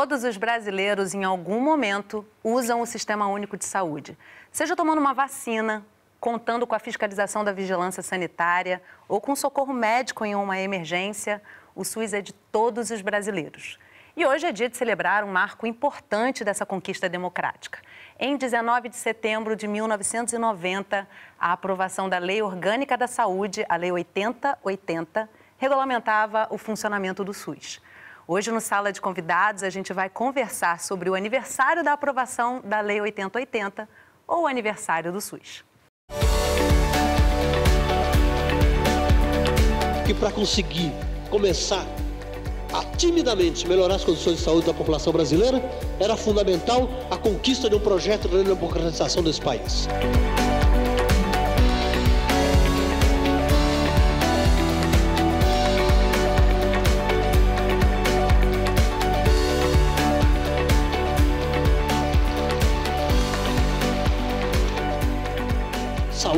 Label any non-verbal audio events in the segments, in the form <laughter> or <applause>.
Todos os brasileiros, em algum momento, usam o Sistema Único de Saúde. Seja tomando uma vacina, contando com a fiscalização da vigilância sanitária ou com socorro médico em uma emergência, o SUS é de todos os brasileiros. E hoje é dia de celebrar um marco importante dessa conquista democrática. Em 19 de setembro de 1990, a aprovação da Lei Orgânica da Saúde, a Lei 8080, regulamentava o funcionamento do SUS. Hoje, no Sala de Convidados, a gente vai conversar sobre o aniversário da aprovação da Lei 8080 ou o aniversário do SUS. Que para conseguir começar a timidamente melhorar as condições de saúde da população brasileira, era fundamental a conquista de um projeto de democratização desse país.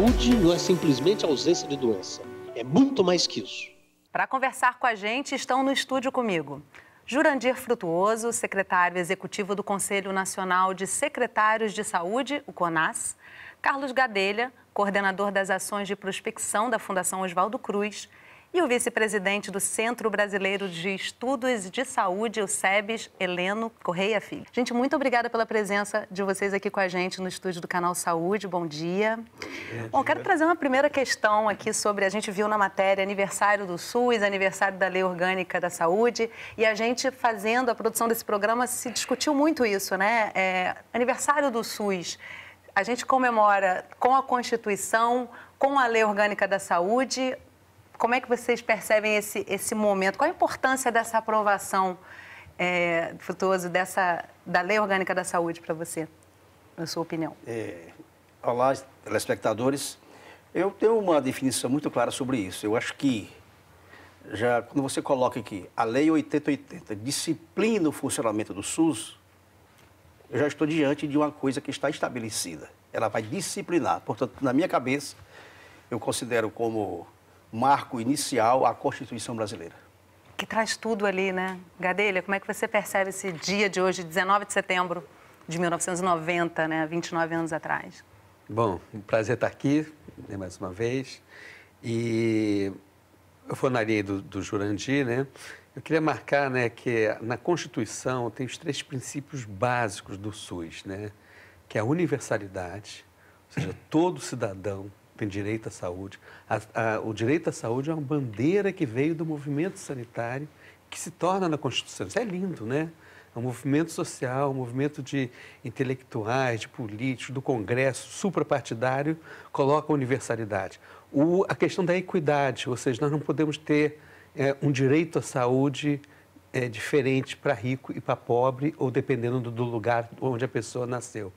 Saúde não é simplesmente ausência de doença, é muito mais que isso. Para conversar com a gente, estão no estúdio comigo Jurandir Frutuoso, secretário executivo do Conselho Nacional de Secretários de Saúde, o CONAS, Carlos Gadelha, coordenador das ações de prospecção da Fundação Oswaldo Cruz, e o vice-presidente do Centro Brasileiro de Estudos de Saúde, o SEBS, Heleno Correia Filho. Gente, muito obrigada pela presença de vocês aqui com a gente no estúdio do Canal Saúde. Bom dia. Bom, Bom quero trazer uma primeira questão aqui sobre, a gente viu na matéria, aniversário do SUS, aniversário da Lei Orgânica da Saúde, e a gente fazendo a produção desse programa se discutiu muito isso, né? É, aniversário do SUS a gente comemora com a Constituição, com a Lei Orgânica da Saúde, como é que vocês percebem esse, esse momento? Qual a importância dessa aprovação, é, Frutuoso, dessa, da Lei Orgânica da Saúde para você, na sua opinião? É, olá, telespectadores. Eu tenho uma definição muito clara sobre isso. Eu acho que, já quando você coloca aqui, a Lei 8080 disciplina o funcionamento do SUS, eu já estou diante de uma coisa que está estabelecida. Ela vai disciplinar. Portanto, na minha cabeça, eu considero como marco inicial à Constituição brasileira. Que traz tudo ali, né? Gadelha, como é que você percebe esse dia de hoje, 19 de setembro de 1990, né? 29 anos atrás? Bom, um prazer estar aqui, né, mais uma vez. E eu fui na linha do, do Jurandir, né? Eu queria marcar né, que na Constituição tem os três princípios básicos do SUS, né? que é a universalidade, ou seja, todo cidadão tem direito à saúde. A, a, o direito à saúde é uma bandeira que veio do movimento sanitário, que se torna na Constituição. Isso é lindo, né? É um movimento social, um movimento de intelectuais, de políticos, do Congresso, suprapartidário, coloca a universalidade. O, a questão da equidade, ou seja, nós não podemos ter é, um direito à saúde é, diferente para rico e para pobre, ou dependendo do, do lugar onde a pessoa nasceu.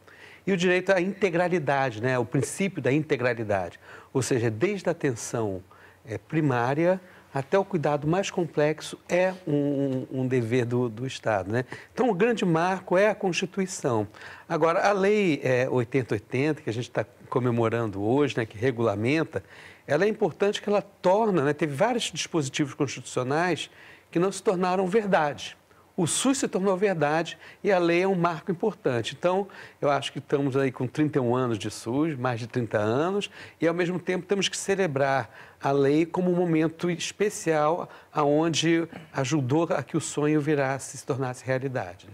E o direito à integralidade, né? o princípio da integralidade, ou seja, desde a atenção é, primária até o cuidado mais complexo é um, um, dever do, do, Estado. Né? Então, o grande marco é a Constituição. Agora, a Lei é, eh, 8080, que a gente está comemorando hoje, né, que regulamenta, ela é importante que ela torna, né, teve vários dispositivos constitucionais que não se tornaram verdade o SUS se tornou verdade e a lei é um marco importante. Então, eu acho que estamos aí com 31 anos de SUS, mais de 30 anos, e ao mesmo tempo temos que celebrar a lei como um momento especial aonde ajudou a que o sonho virasse, se tornasse realidade. Né?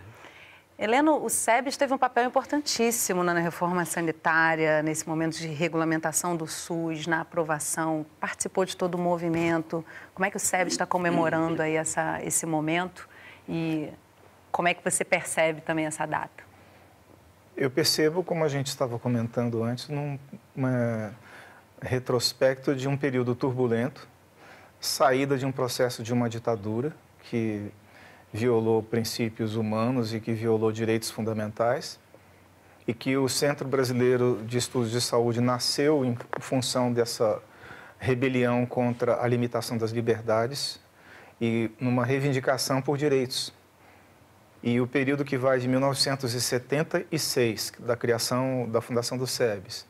Heleno, o SEBS teve um papel importantíssimo na reforma sanitária, nesse momento de regulamentação do SUS, na aprovação, participou de todo o movimento. Como é que o SEBS está comemorando aí essa, esse momento? E como é que você percebe também essa data? Eu percebo, como a gente estava comentando antes, num uma, retrospecto de um período turbulento, saída de um processo de uma ditadura que violou princípios humanos e que violou direitos fundamentais, e que o Centro Brasileiro de Estudos de Saúde nasceu em função dessa rebelião contra a limitação das liberdades e numa reivindicação por direitos. E o período que vai de 1976, da criação da fundação do SEBS,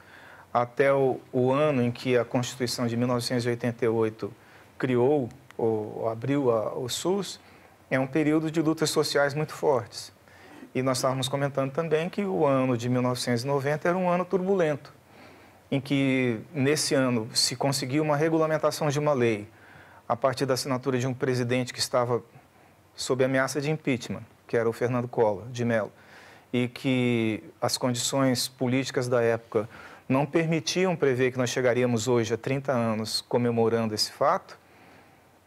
até o, o ano em que a Constituição de 1988 criou ou, abriu a, o SUS, é um período de lutas sociais muito fortes. E nós estávamos comentando também que o ano de 1990 era um ano turbulento, em que nesse ano se conseguiu uma regulamentação de uma lei a partir da assinatura de um presidente que estava sob ameaça de impeachment, que era o Fernando Collor de Mello, e que as condições políticas da época não permitiam prever que nós chegaríamos hoje a 30 anos comemorando esse fato,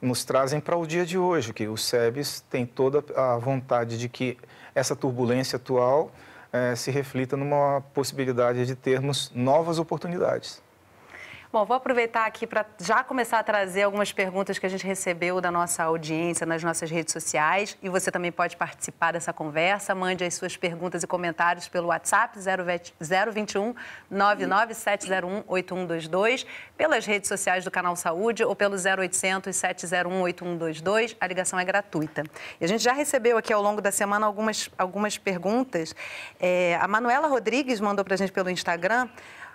nos trazem para o dia de hoje, que o SEBS tem toda a vontade de que essa turbulência atual eh, se reflita numa possibilidade de termos novas oportunidades. Bom, vou aproveitar aqui para já começar a trazer algumas perguntas que a gente recebeu da nossa audiência nas nossas redes sociais e você também pode participar dessa conversa. Mande as suas perguntas e comentários pelo WhatsApp 021 99701 8122, pelas redes sociais do Canal Saúde ou pelo 0800 701 8122. A ligação é gratuita. E a gente já recebeu aqui ao longo da semana algumas, algumas perguntas. É, a Manuela Rodrigues mandou para a gente pelo Instagram.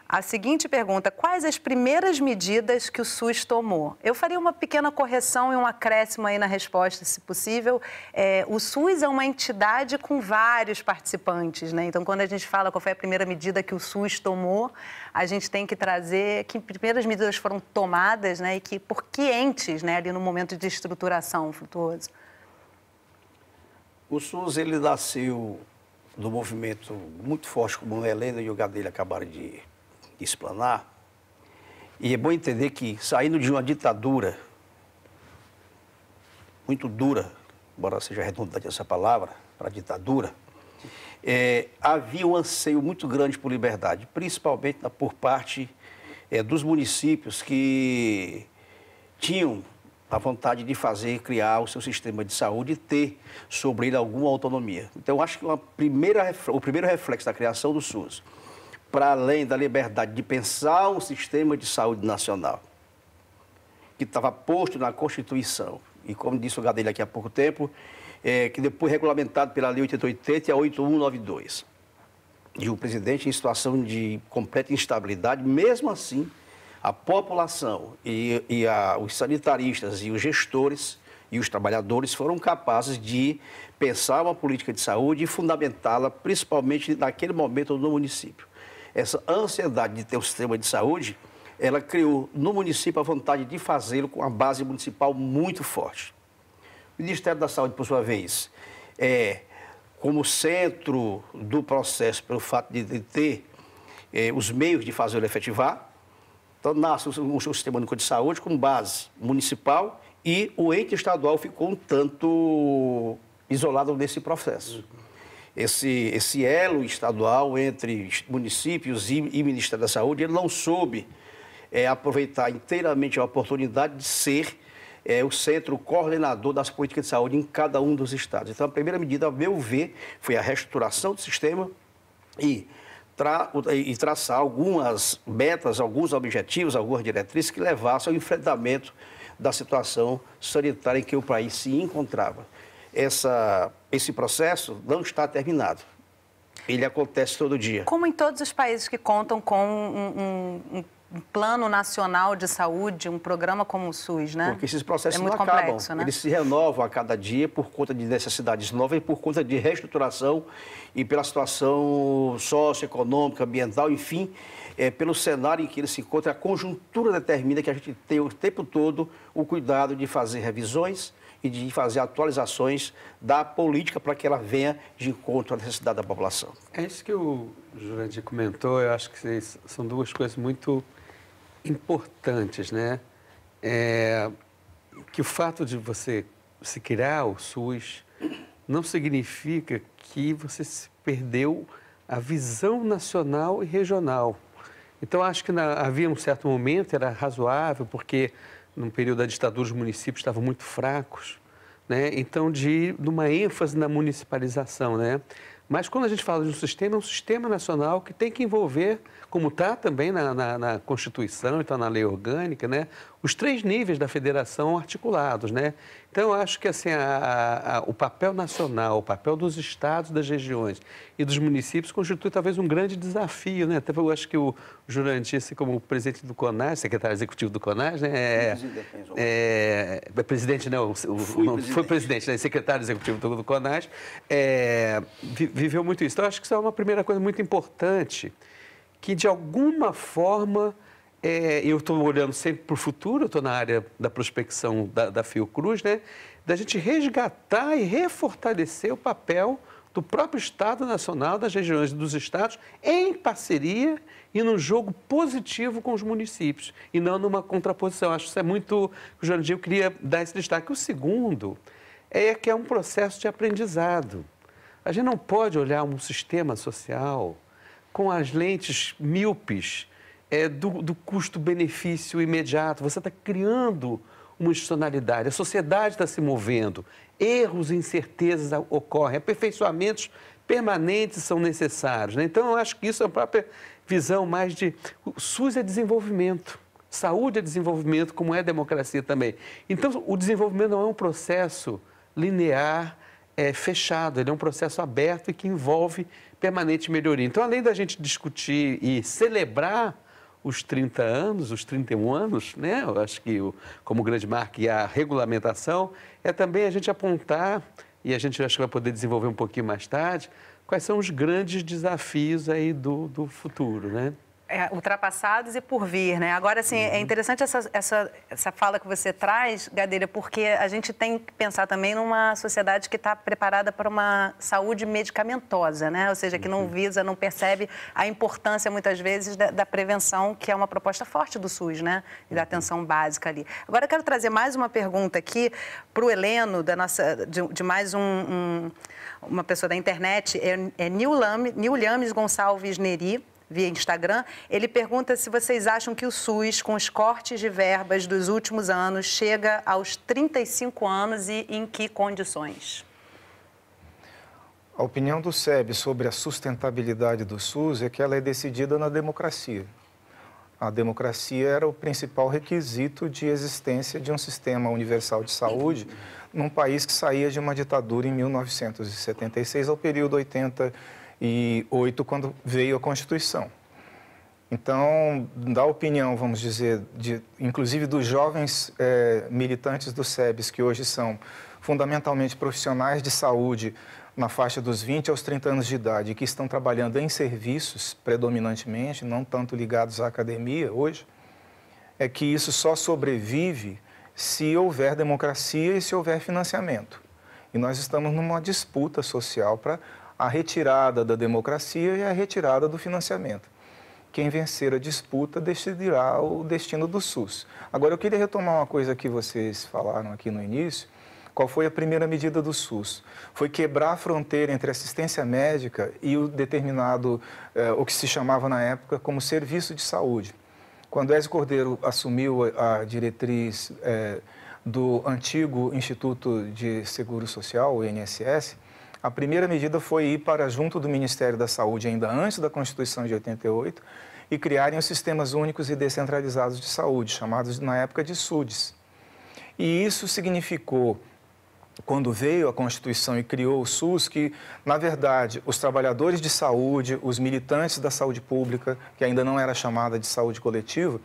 A seguinte pergunta: quais as primeiras medidas que o SUS tomou? Eu faria uma pequena correção e um acréscimo aí na resposta, se possível. É, o SUS é uma entidade com vários participantes, né? Então, quando a gente fala qual foi a primeira medida que o SUS tomou, a gente tem que trazer que primeiras medidas foram tomadas, né? E que por que entes, né? Ali no momento de estruturação, frutuoso. O SUS ele nasceu do movimento muito forte como o Helena e o Gadelha acabaram de explanar. E é bom entender que, saindo de uma ditadura muito dura, embora seja redundante essa palavra, para ditadura, é, havia um anseio muito grande por liberdade, principalmente por parte é, dos municípios que tinham a vontade de fazer, criar o seu sistema de saúde e ter sobre ele alguma autonomia. Então, acho que primeira, o primeiro reflexo da criação do SUS para além da liberdade de pensar um sistema de saúde nacional, que estava posto na Constituição. E como disse o Gadelha aqui há pouco tempo, é, que depois regulamentado pela Lei 880 e a 8192. E o presidente, em situação de completa instabilidade, mesmo assim, a população e, e a, os sanitaristas e os gestores e os trabalhadores foram capazes de pensar uma política de saúde e fundamentá-la, principalmente naquele momento no município essa ansiedade de ter um sistema de saúde, ela criou no município a vontade de fazê-lo com uma base municipal muito forte. O Ministério da Saúde, por sua vez, é, como centro do processo, pelo fato de, ter é, os meios de fazê-lo efetivar, então nasce um, sistema único de saúde com base municipal e o ente estadual ficou um tanto isolado nesse processo esse, esse elo estadual entre municípios e, e Ministério da Saúde, ele não soube é, aproveitar inteiramente a oportunidade de ser é, o centro coordenador das políticas de saúde em cada um dos estados. Então, a primeira medida, a meu ver, foi a reestruturação do sistema e Tra e traçar algumas metas, alguns objetivos, algumas diretrizes que levassem ao enfrentamento da situação sanitária em que o país se encontrava. Essa esse processo não está terminado. Ele acontece todo dia. Como em todos os países que contam com um, um, um plano nacional de saúde, um programa como o SUS, né? Porque esses processos é não acabam. né? Eles se renovam a cada dia por conta de necessidades novas e por conta de reestruturação e pela situação socioeconômica, ambiental, enfim, é, pelo cenário em que ele se encontra, a conjuntura determina que a gente tenha o tempo todo o cuidado de fazer revisões, e de fazer atualizações da política para que ela venha de encontro à necessidade da população. É isso que o Jurandir comentou, eu acho que são duas coisas muito importantes, né? É, que o fato de você se criar o SUS não significa que você se perdeu a visão nacional e regional. Então, acho que na, havia um certo momento, era razoável, porque no período da ditadura, os municípios estavam muito fracos, né? Então, de, de uma ênfase na municipalização, né? Mas quando a gente fala de um sistema, é um sistema nacional que tem que envolver, como está também na, na, na Constituição, está na lei orgânica, né? os três níveis da federação articulados. Né? Então, acho que assim, a, a, o papel nacional, o papel dos estados, das regiões e dos municípios constitui talvez um grande desafio. Né? Até eu acho que o Jurandir, assim, como presidente do CONAS, secretário executivo do CONAS, né, é, é, é, é presidente, não, o, não presidente. foi presidente, né, secretário executivo do, do CONAS, é, viveu muito isso. Então, acho que isso é uma primeira coisa muito importante, que de alguma forma é, eu estou olhando sempre para o futuro, estou na área da prospecção da, da Fiocruz, né? da gente resgatar e refortalecer o papel do próprio Estado Nacional, das regiões e dos estados, em parceria e num jogo positivo com os municípios, e não numa contraposição. Acho que isso é muito. O eu queria dar esse destaque. O segundo é que é um processo de aprendizado. A gente não pode olhar um sistema social com as lentes míopes é, do, do custo-benefício imediato. Você está criando uma institucionalidade, a sociedade está se movendo, erros e incertezas ocorrem, aperfeiçoamentos permanentes são necessários. Né? Então, eu acho que isso é a própria visão mais de. O SUS é desenvolvimento. Saúde é desenvolvimento, como é democracia também. Então, o desenvolvimento não é um processo linear, é, fechado, ele é um processo aberto e que envolve permanente melhoria. Então, além da gente discutir e celebrar os 30 anos, os 31 anos, né? Eu acho que o, como grande marca e a regulamentação é também a gente apontar e a gente acho que vai poder desenvolver um pouquinho mais tarde quais são os grandes desafios aí do, do futuro, né? é, ultrapassados e por vir, né? Agora, assim, é uhum. é interessante essa, essa, essa fala que você traz, Gadeira, porque a gente tem que pensar também numa sociedade que está preparada para uma saúde medicamentosa, né? Ou seja, que não uhum. visa, não percebe a importância, muitas vezes, da, da prevenção, que é uma proposta forte do SUS, né? E da uhum. atenção básica ali. Agora, eu quero trazer mais uma pergunta aqui para o Heleno, da nossa, de, de mais um, um, uma pessoa da internet, é, é Nil Lames Gonçalves Neri, via Instagram, ele pergunta se vocês acham que o SUS, com os cortes de verbas dos últimos anos, chega aos 35 anos e em que condições? A opinião do SEB sobre a sustentabilidade do SUS é que ela é decidida na democracia. A democracia era o principal requisito de existência de um sistema universal de saúde num país que saía de uma ditadura em 1976 ao período 80 e oito quando veio a Constituição. Então, da opinião, vamos dizer, de, inclusive dos jovens é, militantes do SEBS, que hoje são fundamentalmente profissionais de saúde na faixa dos 20 aos 30 anos de idade, que estão trabalhando em serviços predominantemente, não tanto ligados à academia hoje, é que isso só sobrevive se houver democracia e se houver financiamento. E nós estamos numa disputa social para a retirada da democracia e a retirada do financiamento. Quem vencer a disputa decidirá o destino do SUS. Agora, eu queria retomar uma coisa que vocês falaram aqui no início. Qual foi a primeira medida do SUS? Foi quebrar a fronteira entre assistência médica e o determinado, eh, o que se chamava na época como serviço de saúde. Quando Ézio Cordeiro assumiu a, diretriz eh, do antigo Instituto de Seguro Social, o INSS, a primeira medida foi ir para junto do Ministério da Saúde, ainda antes da Constituição de 88, e criarem os sistemas únicos e descentralizados de saúde, chamados na época de SUDES. E isso significou quando veio a Constituição e criou o SUS, que, na verdade, os trabalhadores de saúde, os militantes da saúde pública, que ainda não era chamada de saúde coletiva,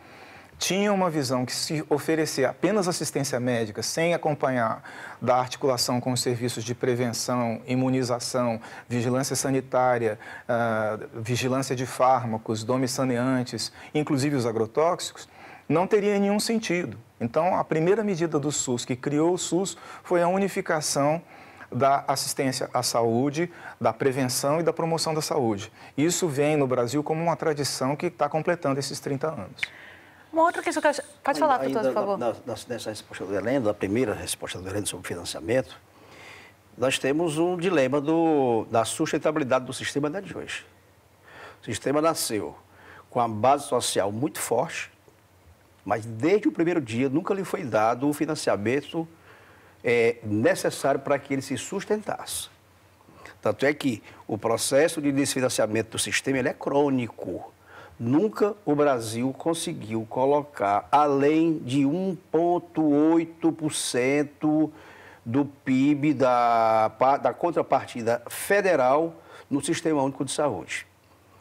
tinha uma visão que se oferecer apenas assistência médica, sem acompanhar da articulação com os serviços de prevenção, imunização, vigilância sanitária, uh, vigilância de fármacos, saneantes, inclusive os agrotóxicos, não teria nenhum sentido. Então, a primeira medida do SUS que criou o SUS foi a unificação da assistência à saúde, da prevenção e da promoção da saúde. Isso vem no Brasil como uma tradição que está completando esses 30 anos. Uma outra questão que eu... Pode falar, doutor, por favor. Na, na, nessa resposta do Heleno, da primeira resposta do Heleno sobre financiamento, nós temos um dilema do, da sustentabilidade do sistema ainda de hoje. O sistema nasceu com a base social muito forte, mas desde o primeiro dia nunca lhe foi dado o financiamento é, necessário para que ele se sustentasse. Tanto é que o processo de desfinanciamento do sistema ele é crônico. Nunca o Brasil conseguiu colocar além de 1,8% do PIB da, da contrapartida federal no Sistema Único de Saúde.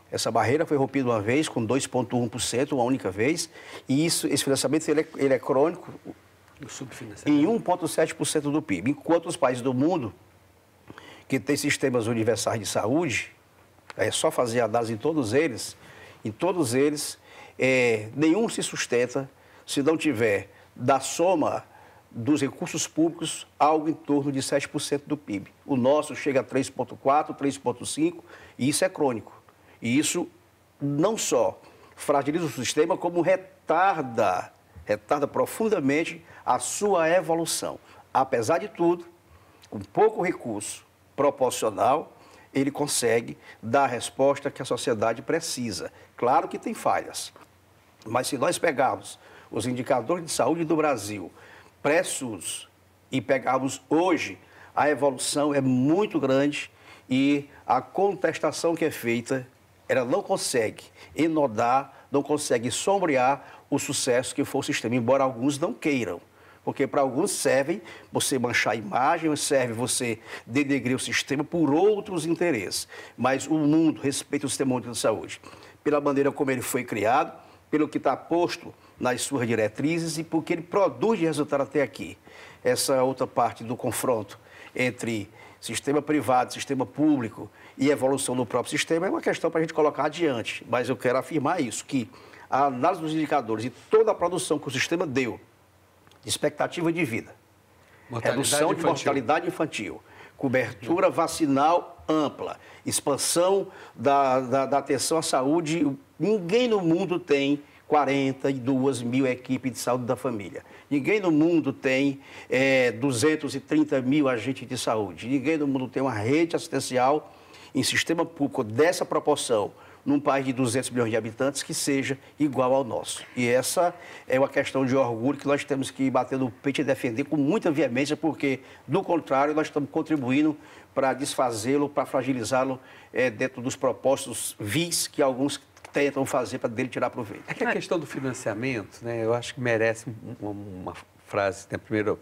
Essa barreira foi rompida uma vez, com 2,1%, uma única vez, e isso, esse financiamento ele é, ele é crônico em 1,7% do PIB. Enquanto os países do mundo, que têm sistemas universais de saúde, é só fazer a DAS em todos eles, em todos eles, é, nenhum se sustenta se não tiver da soma dos recursos públicos algo em torno de 7% do PIB. O nosso chega a 3,4%, 3,5%, e isso é crônico. E isso não só fragiliza o sistema, como retarda, retarda profundamente a sua evolução. Apesar de tudo, com pouco recurso proporcional, ele consegue dar a resposta que a sociedade precisa, Claro que tem falhas, mas se nós pegarmos os indicadores de saúde do Brasil, pré-SUS, e pegarmos hoje, a evolução é muito grande e a contestação que é feita, ela não consegue enodar, não consegue sombrear o sucesso que foi o sistema, embora alguns não queiram. Porque para alguns servem você manchar a imagem, serve você denegrir o sistema por outros interesses. Mas o mundo respeita o sistema de saúde pela bandeira como ele foi criado, pelo que está posto nas suas diretrizes e porque ele produz de resultado até aqui. Essa outra parte do confronto entre sistema privado, sistema público e evolução do próprio sistema é uma questão para a gente colocar adiante. Mas eu quero afirmar isso, que a análise dos indicadores e toda a produção que o sistema deu de expectativa de vida, redução de infantil. mortalidade infantil, cobertura vacinal ampla, expansão da, da, da atenção à saúde. Ninguém no mundo tem 42 mil equipes de saúde da família. Ninguém no mundo tem é, 230 mil agentes de saúde. Ninguém no mundo tem uma rede assistencial em sistema público dessa proporção num país de 200 milhões de habitantes que seja igual ao nosso. E essa é uma questão de orgulho que nós temos que bater no peito e defender com muita veemência, porque, do contrário, nós estamos contribuindo para desfazê-lo, para fragilizá-lo é, dentro dos propósitos vis que alguns tentam fazer para dele tirar proveito. É que a é. questão do financiamento, né, eu acho que merece uma, uma frase, né, primeiro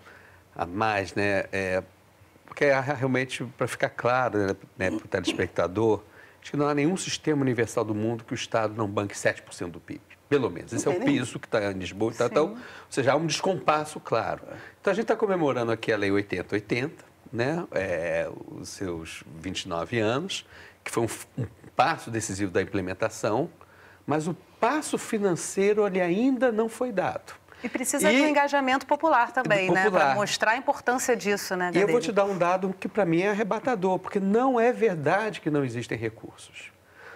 a mais, né, é, porque é realmente para ficar claro né, né para o telespectador, acho que não há nenhum sistema universal do mundo que o Estado não banque 7% do PIB. Pelo menos. Esse é o piso que está em Lisboa. Tá, então, então ou seja, há um descompasso claro. Então, a gente está comemorando aqui a Lei 8080, né, é, os seus 29 anos, que foi um, um passo decisivo da implementação, mas o passo financeiro ele ainda não foi dado. E precisa e... de um engajamento popular também, né, popular. né? Para mostrar a importância disso, né? E eu vou te dar um dado que para mim é arrebatador, porque não é verdade que não existem recursos.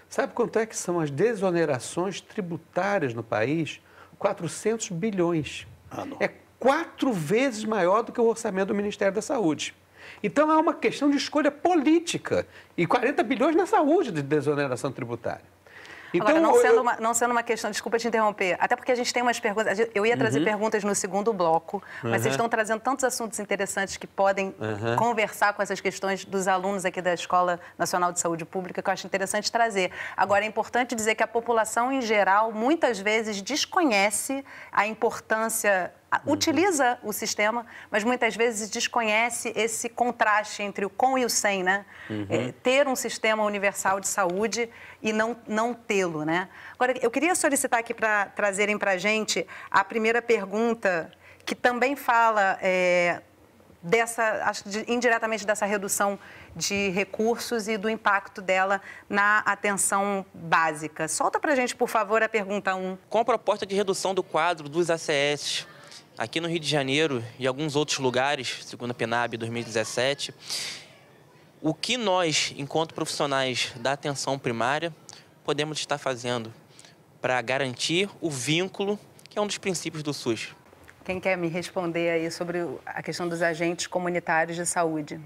Sabe quanto é que são as desonerações tributárias no país? 400 bilhões. Ah, é quatro vezes maior do que o orçamento do Ministério da Saúde. Então é uma questão de escolha política e 40 bilhões na saúde de desoneração tributária. Então, Agora, não, sendo uma, não sendo uma questão, desculpa te interromper, até porque a gente tem umas perguntas. Eu ia trazer uhum. perguntas no segundo bloco, mas vocês uhum. estão trazendo tantos assuntos interessantes que podem uhum. conversar com essas questões dos alunos aqui da Escola Nacional de Saúde Pública, que eu acho interessante trazer. Agora, é importante dizer que a população, em geral, muitas vezes desconhece a importância Uhum. utiliza o sistema, mas muitas vezes desconhece esse contraste entre o com e o sem, né? Uhum. É, ter um sistema universal de saúde e não, não tê-lo, né? Agora, eu queria solicitar aqui para trazerem para a gente a primeira pergunta, que também fala é, dessa, acho, de, indiretamente dessa redução de recursos e do impacto dela na atenção básica. Solta para a gente, por favor, a pergunta 1. Com a proposta de redução do quadro dos ACS, aqui no Rio de Janeiro e alguns outros lugares, segundo a PNAB 2017, o que nós, enquanto profissionais da atenção primária, podemos estar fazendo para garantir o vínculo, que é um dos princípios do SUS. Quem quer me responder aí sobre a questão dos agentes comunitários de saúde?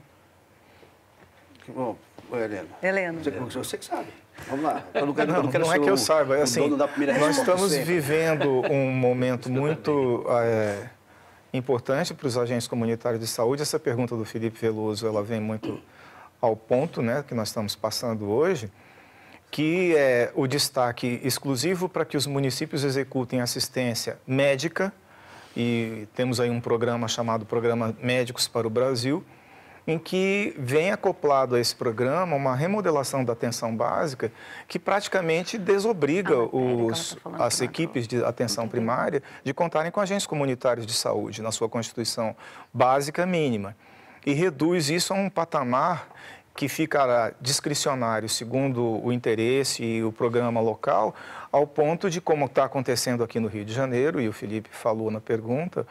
Bom, Helena. Helena. Você, você que sabe. Vamos lá. Eu não, quero, não, eu não, não é que eu saiba. É assim, nós estamos sempre. vivendo <laughs> um momento muito é, importante para os agentes comunitários de saúde. Essa pergunta do Felipe Veloso, ela vem muito ao ponto né, que nós estamos passando hoje, que é o destaque exclusivo para que os municípios executem assistência médica, e temos aí um programa chamado Programa Médicos para o Brasil, em que vem acoplado a esse programa uma remodelação da atenção básica que praticamente desobriga ah, é, os, tá as é equipes de atenção uhum. primária de contarem com agentes comunitários de saúde na sua constituição básica mínima. E reduz isso a um patamar que ficará discricionário segundo o interesse e o programa local, ao ponto de, como está acontecendo aqui no Rio de Janeiro, e o Felipe falou na pergunta,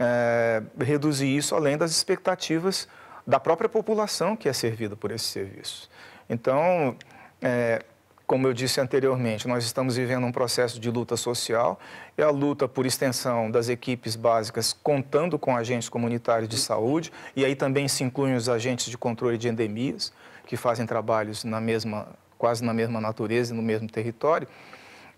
é, reduzir isso além das expectativas da própria população que é servida por esse serviço. Então, é, como eu disse anteriormente, nós estamos vivendo um processo de luta social e a luta por extensão das equipes básicas, contando com agentes comunitários de saúde, e aí também se incluem os agentes de controle de endemias, que fazem trabalhos na mesma, quase na mesma natureza e no mesmo território.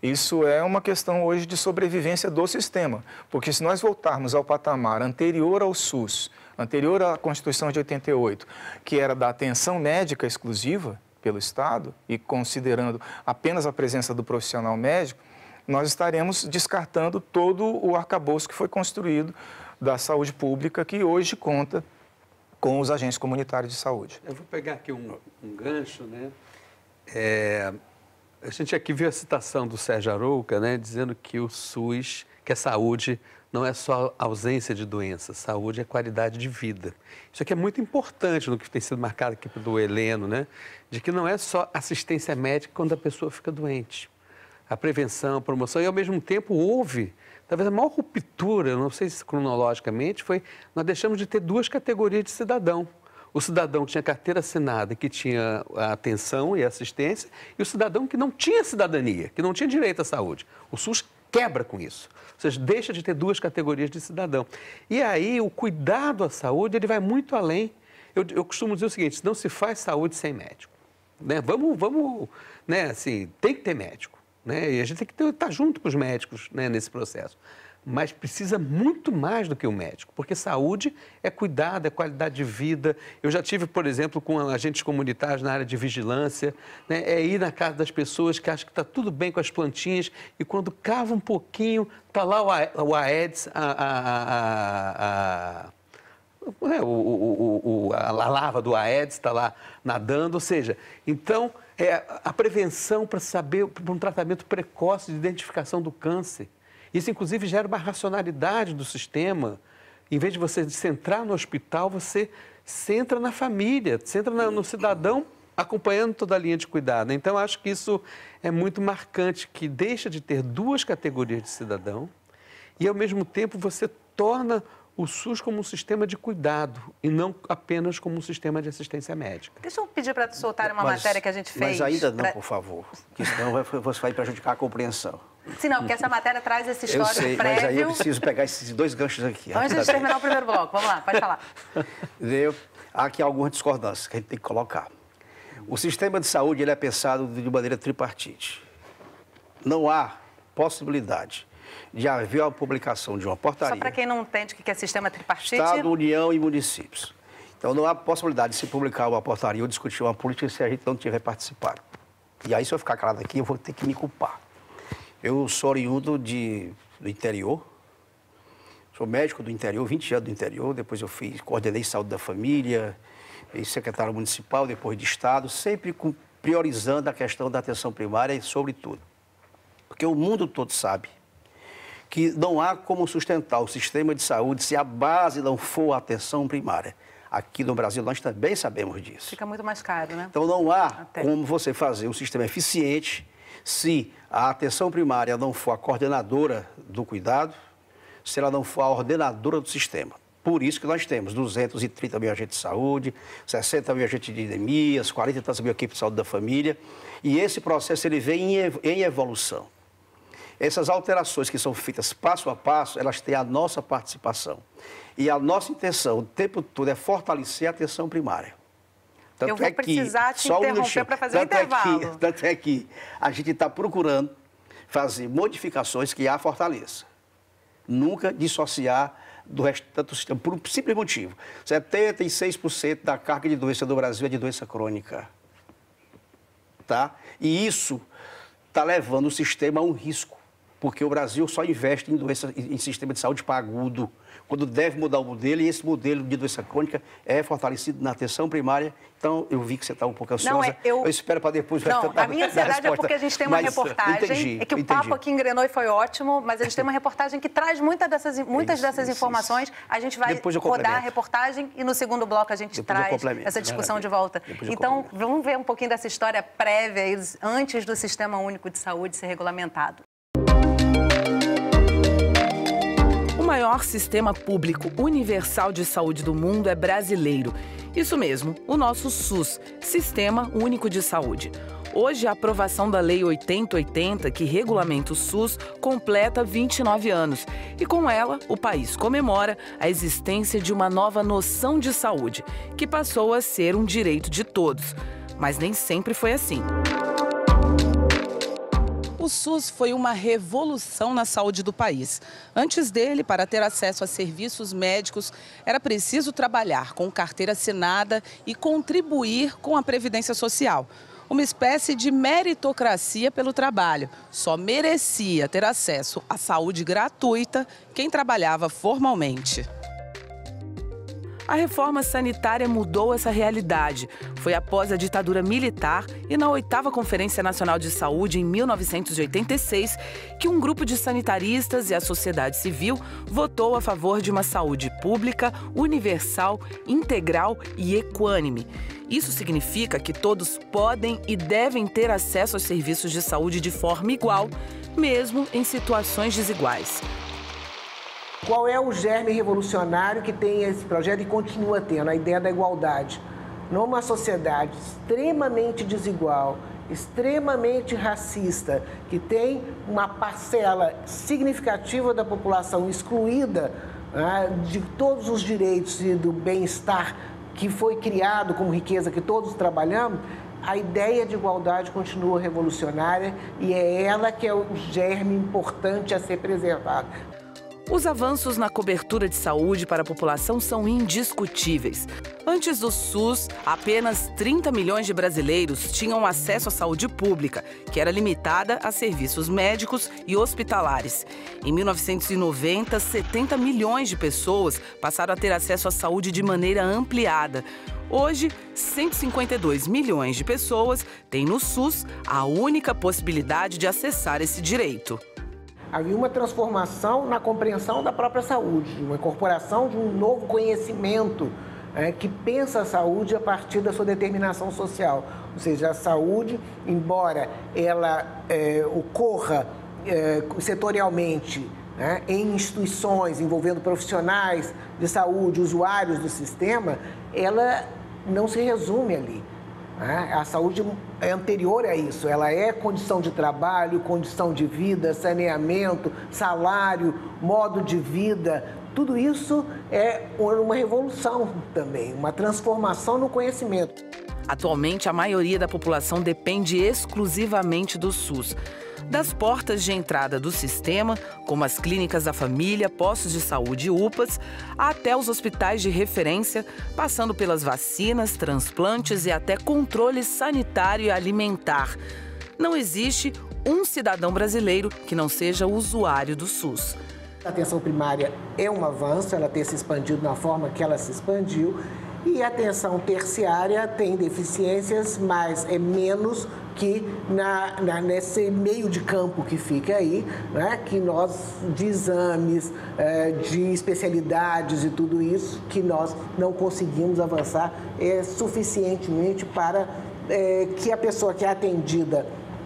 Isso é uma questão hoje de sobrevivência do sistema, porque se nós voltarmos ao patamar anterior ao SUS, anterior à Constituição de 88, que era da atenção médica exclusiva pelo Estado, e considerando apenas a presença do profissional médico, nós estaremos descartando todo o arcabouço que foi construído da saúde pública, que hoje conta com os agentes comunitários de saúde. Eu vou pegar aqui um, um gancho, né? É, a gente aqui viu a citação do Sérgio Arouca, né, dizendo que o SUS, que a saúde não é só ausência de doenças, saúde é qualidade de vida. Isso aqui é muito importante no que tem sido marcado aqui do Heleno, né? De que não é só assistência médica quando a pessoa fica doente. A prevenção, a promoção, e ao mesmo tempo houve, talvez a maior ruptura, não sei se cronologicamente, foi nós deixamos de ter duas categorias de cidadão o cidadão que tinha carteira assinada, que tinha atenção e assistência, e o cidadão que não tinha cidadania, que não tinha direito à saúde. O SUS quebra com isso. Ou seja, deixa de ter duas categorias de cidadão. E aí o cuidado à saúde ele vai muito além. Eu, eu costumo dizer o seguinte: não se faz saúde sem médico. Né? Vamos, vamos, né? Assim, tem que ter médico. Né? E a gente tem que estar tá junto com os médicos né? nesse processo mas precisa muito mais do que o médico, porque saúde é cuidado, é qualidade de vida. Eu já tive, por exemplo, com agentes comunitários na área de vigilância, né? é ir na casa das pessoas que acham que está tudo bem com as plantinhas e quando cava um pouquinho, está lá o Aedes, a, a, a, a é, o, o, o, a lava do Aedes está lá nadando, ou seja, então é a prevenção para saber, para um tratamento precoce de identificação do câncer. Isso, inclusive, gera uma racionalidade do sistema. Em vez de você se centrar no hospital, você centra na família, centra na, no cidadão acompanhando toda a linha de cuidado. Então, acho que isso é muito marcante, que deixa de ter duas categorias de cidadão e, ao mesmo tempo, você torna o SUS como um sistema de cuidado e não apenas como um sistema de assistência médica. Deixa eu pedir para soltar uma mas, matéria que a gente fez. Mas ainda não, pra... por favor, que senão você vai prejudicar a compreensão. Sim, não, porque essa matéria traz esse histórico eu sei, prévio. Mas aí eu preciso pegar esses dois ganchos aqui. Antes de terminar o primeiro bloco, vamos lá, pode falar. <laughs> Eu, há aqui algumas discordâncias que a gente tem que colocar. O sistema de saúde ele é pensado de maneira tripartite. Não há possibilidade de haver a publicação de uma portaria. Só para quem não entende o que é sistema tripartite. Estado, União e municípios. Então não há possibilidade de se publicar uma portaria ou discutir uma política se a gente não tiver participado. E aí, se eu ficar calado aqui, eu vou ter que me culpar. Eu sou oriundo de, do interior, sou médico do interior, 20 anos do interior, depois eu fiz, coordenei saúde da família, fui secretário municipal, depois de Estado, sempre com, priorizando a questão da atenção primária e sobretudo. Porque o mundo todo sabe que não há como sustentar o sistema de saúde se a base não for a atenção primária. Aqui no Brasil nós também sabemos disso. Fica muito mais caro, né? Então não há Até. como você fazer um sistema eficiente se a atenção primária não for a coordenadora do cuidado, se ela não for a ordenadora do sistema. Por isso que nós temos 230 mil agentes de saúde, 60 mil agentes de endemias, 40 e tantas mil equipes de saúde da família. E esse processo ele vem em evolução. Essas alterações que são feitas passo a passo, elas têm a nossa participação. E a nossa intenção o tempo todo é fortalecer a atenção primária. Tanto eu vou é precisar que, te interromper um para fazer tanto intervalo. É que, tanto é que a gente está procurando fazer modificações que a fortaleça. Nunca dissociar do restante do sistema, por um simples motivo. 76% da carga de doença do Brasil é de doença crônica. Tá? E isso está levando o sistema a um risco, porque o Brasil só investe em, doença, em sistema de saúde para agudo quando deve mudar o modelo, e esse modelo de doença crônica é fortalecido na atenção primária. Então, eu vi que você está um pouco ansiosa. Não, é, eu... eu espero para depois... Não, tentar, a minha <laughs> ansiedade é porque a gente tem uma mas, reportagem, entendi, é que o entendi. papo aqui engrenou e foi ótimo, mas a gente tem uma reportagem que traz muita dessas, muitas isso, dessas isso, informações. Isso. A gente vai rodar a reportagem e no segundo bloco a gente depois traz essa discussão Maravilha. de volta. Então, vamos ver um pouquinho dessa história prévia, antes do Sistema Único de Saúde ser regulamentado. maior sistema público universal de saúde do mundo é brasileiro. Isso mesmo, o nosso SUS, Sistema Único de Saúde. Hoje, a aprovação da Lei 8080, que regulamenta o SUS, completa 29 anos. E com ela, o país comemora a existência de uma nova noção de saúde, que passou a ser um direito de todos. Mas nem sempre foi assim. O SUS foi uma revolução na saúde do país. Antes dele, para ter acesso a serviços médicos, era preciso trabalhar com carteira assinada e contribuir com a Previdência Social uma espécie de meritocracia pelo trabalho. Só merecia ter acesso à saúde gratuita quem trabalhava formalmente. A reforma sanitária mudou essa realidade. Foi após a ditadura militar e na 8 Conferência Nacional de Saúde, em 1986, que um grupo de sanitaristas e a sociedade civil votou a favor de uma saúde pública, universal, integral e equânime. Isso significa que todos podem e devem ter acesso aos serviços de saúde de forma igual, mesmo em situações desiguais. Qual é o germe revolucionário que tem esse projeto e continua tendo? A ideia da igualdade. Numa sociedade extremamente desigual, extremamente racista, que tem uma parcela significativa da população excluída né, de todos os direitos e do bem-estar que foi criado como riqueza que todos trabalhamos, a ideia de igualdade continua revolucionária e é ela que é o germe importante a ser preservado. Os avanços na cobertura de saúde para a população são indiscutíveis. Antes do SUS, apenas 30 milhões de brasileiros tinham acesso à saúde pública, que era limitada a serviços médicos e hospitalares. Em 1990, 70 milhões de pessoas passaram a ter acesso à saúde de maneira ampliada. Hoje, 152 milhões de pessoas têm no SUS a única possibilidade de acessar esse direito havia uma transformação na compreensão da própria saúde, uma incorporação de um novo conhecimento é, que pensa a saúde a partir da sua determinação social. Ou seja, a saúde, embora ela é, ocorra é, setorialmente né, em instituições envolvendo profissionais de saúde, usuários do sistema, ela não se resume ali. Né? A saúde é anterior a isso, ela é condição de trabalho, condição de vida, saneamento, salário, modo de vida. Tudo isso é uma revolução também, uma transformação no conhecimento. Atualmente, a maioria da população depende exclusivamente do SUS. Das portas de entrada do sistema, como as clínicas da família, postos de saúde e UPAs, até os hospitais de referência, passando pelas vacinas, transplantes e até controle sanitário e alimentar. Não existe um cidadão brasileiro que não seja usuário do SUS. A atenção primária é um avanço, ela ter se expandido na forma que ela se expandiu. E a atenção terciária tem deficiências, mas é menos que na, na, nesse meio de campo que fica aí, né, que nós, de exames, é, de especialidades e tudo isso, que nós não conseguimos avançar é, suficientemente para é, que a pessoa que é atendida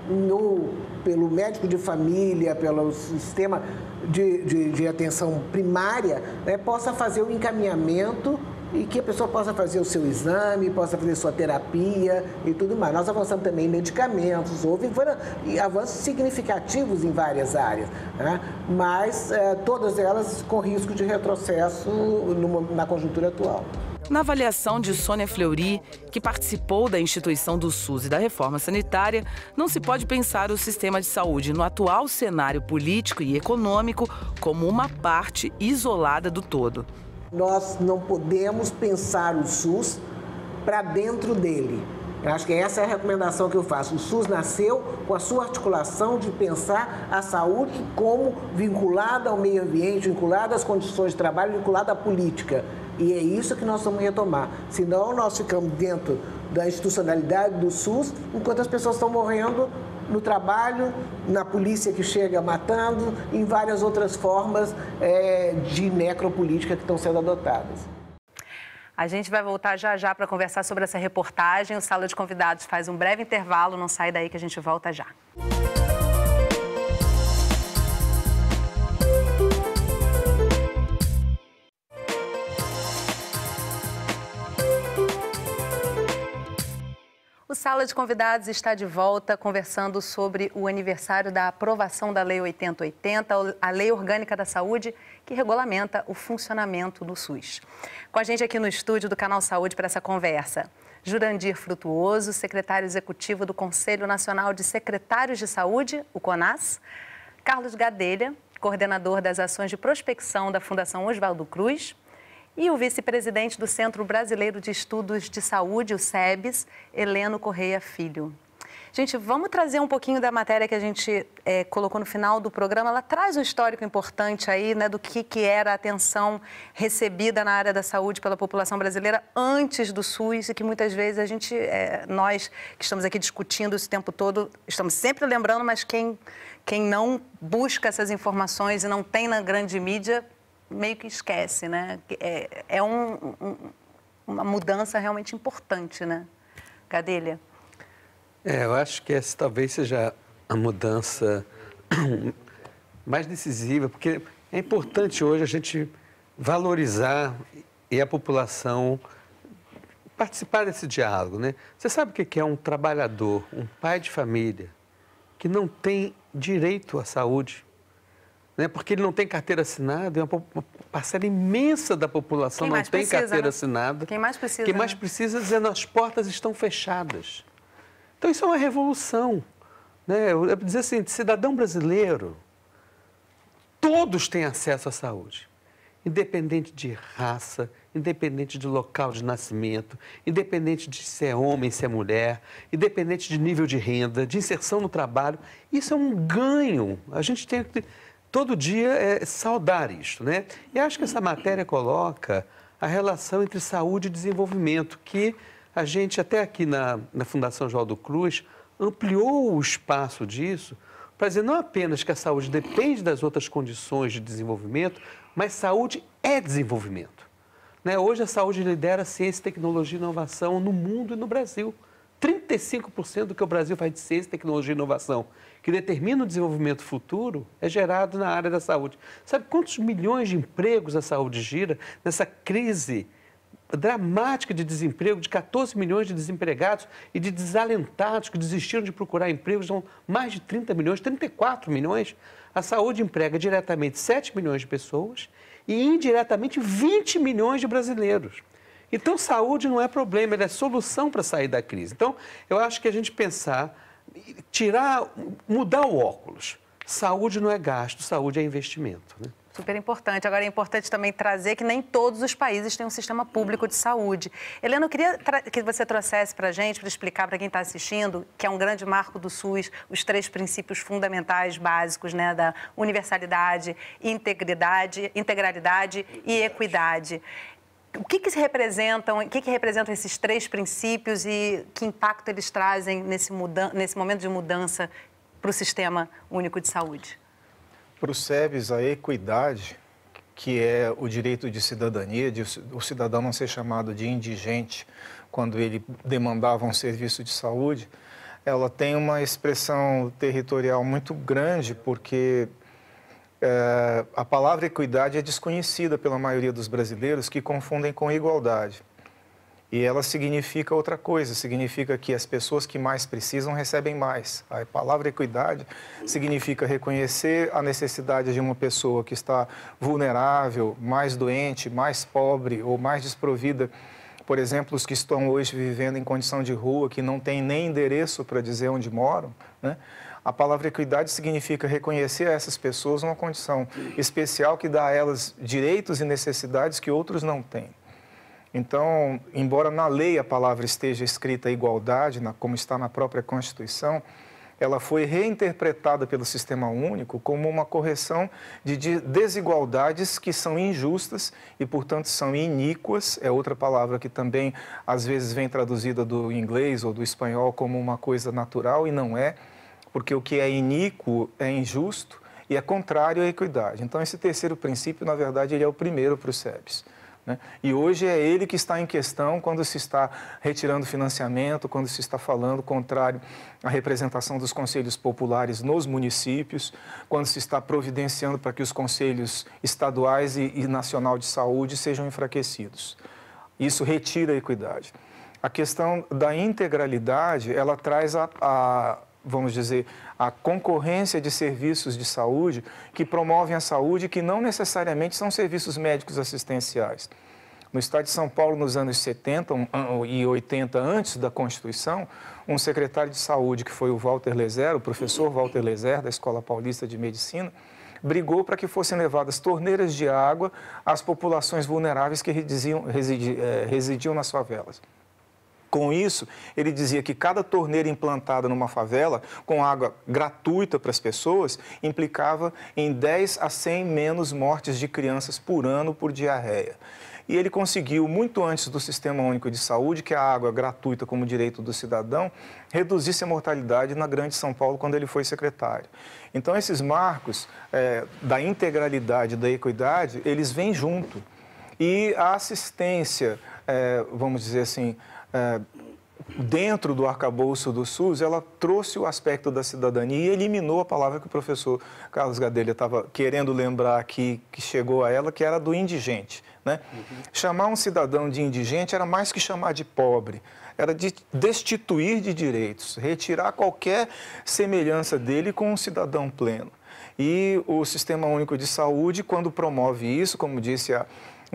no, pelo médico de família, pelo sistema de, de, de atenção primária, né, possa fazer o encaminhamento e que a pessoa possa fazer o seu exame, possa fazer sua terapia e tudo mais. Nós avançamos também em medicamentos, houve avanços significativos em várias áreas, né? mas é, todas elas com risco de retrocesso na conjuntura atual. Na avaliação de Sônia Fleury, que participou da instituição do SUS e da reforma sanitária, não se pode pensar o sistema de saúde no atual cenário político e econômico como uma parte isolada do todo nós não podemos pensar o SUS para dentro dele. Eu acho que essa é a recomendação que eu faço. O SUS nasceu com a sua articulação de pensar a saúde como vinculada ao meio ambiente, vinculada às condições de trabalho, vinculada à política. E é isso que nós vamos retomar. Senão nós ficamos dentro da institucionalidade do SUS, enquanto as pessoas estão morrendo no trabalho, na polícia que chega matando, em várias outras formas é, de necropolítica que estão sendo adotadas. A gente vai voltar já já para conversar sobre essa reportagem. O Sala de Convidados faz um breve intervalo, não sai daí que a gente volta já. Música Sala de Convidados está de volta conversando sobre o aniversário da aprovação da Lei 8080, a Lei Orgânica da Saúde, que regulamenta o funcionamento do SUS. Com a gente aqui no estúdio do Canal Saúde para essa conversa. Jurandir Frutuoso, secretário executivo do Conselho Nacional de Secretários de Saúde, o CONAS. Carlos Gadelha, coordenador das ações de prospecção da Fundação Oswaldo Cruz. E o vice-presidente do Centro Brasileiro de Estudos de Saúde, o SEBS, Heleno Correia Filho. Gente, vamos trazer um pouquinho da matéria que a gente é, colocou no final do programa. Ela traz um histórico importante aí, né, do que, que era a atenção recebida na área da saúde pela população brasileira antes do SUS e que muitas vezes a gente, é, nós que estamos aqui discutindo esse tempo todo, estamos sempre lembrando, mas quem, quem não busca essas informações e não tem na grande mídia meio que esquece, né? É, é um, um, uma mudança realmente importante, né? Cadelha? É, eu acho que essa talvez seja a mudança <clears throat> mais decisiva, porque é importante hoje a gente valorizar e a população participar desse diálogo, né? Você sabe o que é um trabalhador, um pai de família que não tem direito à saúde? né? porque ele não tem carteira assinada, é uma, parcela imensa da população não tem precisa, carteira né? assinada. Quem mais precisa. Quem mais né? precisa dizendo as portas estão fechadas. Então isso é uma revolução. Né? Eu, eu dizer assim, cidadão brasileiro, todos têm acesso à saúde, independente de raça, independente de local de nascimento, independente de se é homem, se é mulher, independente de nível de renda, de inserção no trabalho. Isso é um ganho. A gente tem que todo dia é, saudar isto, né? E acho que essa matéria coloca a relação entre saúde e desenvolvimento, que a gente, até aqui na, na Fundação João do Cruz, ampliou o espaço disso para dizer não apenas que a saúde depende das outras condições de desenvolvimento, mas saúde é desenvolvimento. Né? Hoje a saúde lidera ciência, tecnologia e inovação no mundo e no Brasil. 35% do que o Brasil faz de ciência, tecnologia e inovação, que determina o desenvolvimento futuro, é gerado na área da saúde. Sabe quantos milhões de empregos a saúde gira nessa crise dramática de desemprego, de 14 milhões de desempregados e de desalentados que desistiram de procurar emprego, são mais de 30 milhões, 34 milhões. A saúde emprega diretamente 7 milhões de pessoas e indiretamente 20 milhões de brasileiros. Então, saúde não é problema, ela é solução para sair da crise. Então, eu acho que a gente pensar, tirar, mudar o óculos. Saúde não é gasto, saúde é investimento. Né? Super importante. Agora é importante também trazer que nem todos os países têm um sistema público de saúde. Helena, eu queria que você trouxesse para a gente, para explicar para quem está assistindo, que é um grande marco do SUS, os três princípios fundamentais básicos né, da universalidade, integridade, integralidade e equidade. O que, que representam, o que, que representam esses três princípios e que impacto eles trazem nesse, mudan nesse momento de mudança para o sistema único de saúde? Para o SEBS, a equidade, que é o direito de cidadania, de o cidadão não ser chamado de indigente quando ele demandava um serviço de saúde, ela tem uma expressão territorial muito grande, porque é, a palavra equidade é desconhecida pela maioria dos brasileiros que confundem com igualdade. E ela significa outra coisa, significa que as pessoas que mais precisam recebem mais. A palavra equidade significa reconhecer a necessidade de uma pessoa que está vulnerável, mais doente, mais pobre ou mais desprovida. Por exemplo, os que estão hoje vivendo em condição de rua, que não têm nem endereço para dizer onde moram, né? A palavra equidade significa reconhecer a essas pessoas uma condição especial que dá a elas direitos e necessidades que outros não têm. Então, embora na lei a palavra esteja escrita igualdade, como está na própria Constituição, ela foi reinterpretada pelo sistema único como uma correção de desigualdades que são injustas e, portanto, são iníquas. É outra palavra que também às vezes vem traduzida do inglês ou do espanhol como uma coisa natural e não é porque o que é iníquo é injusto e é contrário à equidade. Então, esse terceiro princípio, na verdade, ele é o primeiro para o SEBS. Né? E hoje é ele que está em questão quando se está retirando financiamento, quando se está falando contrário à representação dos conselhos populares nos municípios, quando se está providenciando para que os conselhos estaduais e, e nacional de saúde sejam enfraquecidos. Isso retira a equidade. A questão da integralidade, ela traz a, a vamos dizer, a concorrência de serviços de saúde que promovem a saúde que não necessariamente são serviços médicos assistenciais. No estado de São Paulo, nos anos 70 e 80, antes da Constituição, um secretário de saúde, que foi o Walter Lezer, o professor Walter Lezer, da Escola Paulista de Medicina, brigou para que fossem levadas torneiras de água às populações vulneráveis que residiam, eh, residiam nas favelas. Com isso, ele dizia que cada torneira implantada numa favela, com água gratuita para as pessoas, implicava em 10 a 100 menos mortes de crianças por ano por diarreia e ele conseguiu, muito antes do Sistema Único de Saúde, que a água gratuita como direito do cidadão, reduzisse a mortalidade na Grande São Paulo quando ele foi secretário. Então, esses marcos é, da integralidade, da equidade, eles vêm junto. E a assistência, é, vamos dizer assim, é, dentro do arcabouço do SUS, ela trouxe o aspecto da cidadania e eliminou a palavra que o professor Carlos Gadelha estava querendo lembrar aqui, que chegou a ela, que era do indigente. Né? Uhum. Chamar um cidadão de indigente era mais que chamar de pobre, era de destituir de direitos, retirar qualquer semelhança dele com um cidadão pleno. E o Sistema Único de Saúde, quando promove isso, como disse a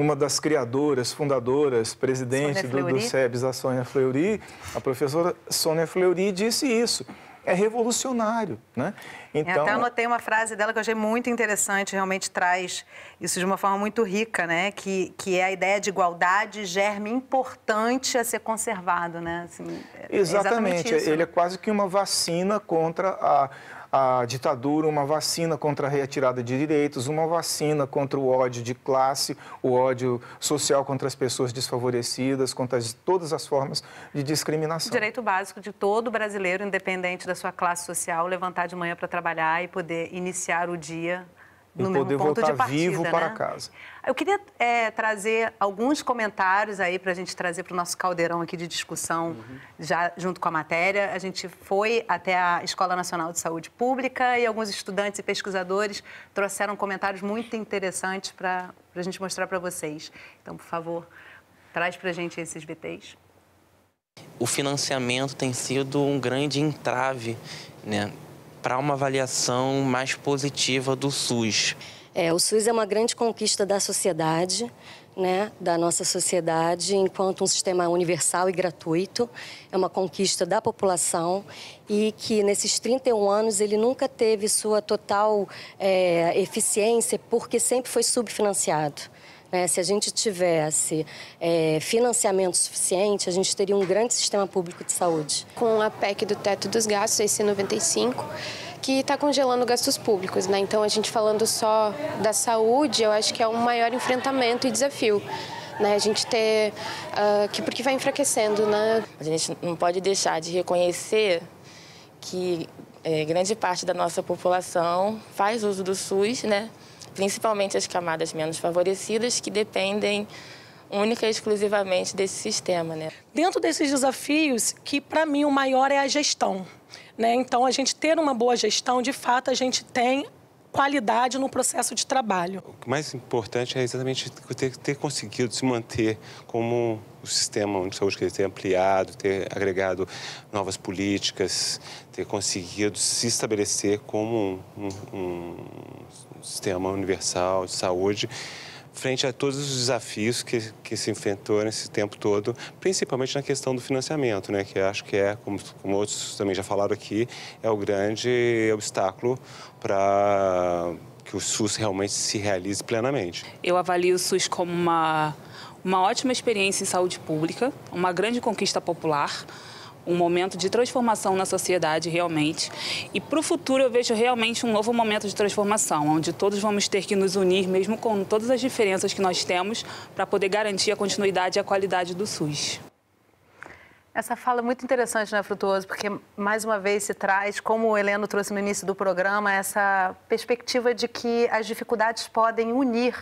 uma das criadoras, fundadoras, presidente do, do SEBS, a Sônia Fleury, a professora Sônia Fleury disse isso. É revolucionário, né? Então, eu até então, anotei uma frase dela que eu achei muito interessante, realmente traz isso de uma forma muito rica, né? Que, que é a ideia de igualdade, germe importante a ser conservado, né? Assim, exatamente, é, é exatamente ele é quase que uma vacina contra a, a ditadura, uma vacina contra a retirada de direitos, uma vacina contra o ódio de classe, o ódio social contra as pessoas desfavorecidas, contra as, todas as formas de discriminação. Direito básico de todo brasileiro, independente da sua classe social, levantar de manhã para trabalhar e poder iniciar o dia e no poder voltar partida, vivo né? para casa. Eu queria é, trazer alguns comentários aí para a gente trazer para o nosso caldeirão aqui de discussão, uhum. já junto com a matéria. A gente foi até a Escola Nacional de Saúde Pública e alguns estudantes e pesquisadores trouxeram comentários muito interessantes para a gente mostrar para vocês. Então, por favor, traz para a gente esses BTs. O financiamento tem sido um grande entrave, né? para uma avaliação mais positiva do SUS. É, o SUS é uma grande conquista da sociedade, né, da nossa sociedade, enquanto um sistema universal e gratuito. É uma conquista da população e que, nesses 31 anos, ele nunca teve sua total é, eficiência porque sempre foi subfinanciado. Né? Se a gente tivesse é, financiamento suficiente, a gente teria um grande sistema público de saúde. Com a PEC do teto dos gastos, esse 95, que está congelando gastos públicos, né? Então a gente falando só da saúde, eu acho que é um maior enfrentamento e desafio. Né, a gente ter uh, que porque vai enfraquecendo, né? A gente não pode deixar de reconhecer que é, grande parte da nossa população faz uso do SUS, né? principalmente as camadas menos favorecidas, que dependem única e exclusivamente desse sistema. Né? Dentro desses desafios, que para mim o maior é a gestão. Né? Então, a gente ter uma boa gestão, de fato, a gente tem qualidade no processo de trabalho. O mais importante é exatamente ter, ter conseguido se manter como o sistema de saúde que ele tem ampliado, ter agregado novas políticas, ter conseguido se estabelecer como um, um, um sistema universal de saúde frente a todos os desafios que, que se enfrentou nesse tempo todo, principalmente na questão do financiamento, né, que acho que é, como, como outros também já falaram aqui, é o grande obstáculo para que o SUS realmente se realize plenamente. Eu avalio o SUS como uma, uma ótima experiência em saúde pública, uma grande conquista popular um momento de transformação na sociedade realmente. E para o futuro eu vejo realmente um novo momento de transformação, onde todos vamos ter que nos unir, mesmo com todas as diferenças que nós temos, para poder garantir a continuidade e a qualidade do SUS. Essa fala é muito interessante, né, Frutuoso? Porque, mais uma vez, se traz, como o Heleno trouxe no início do programa, essa perspectiva de que as dificuldades podem unir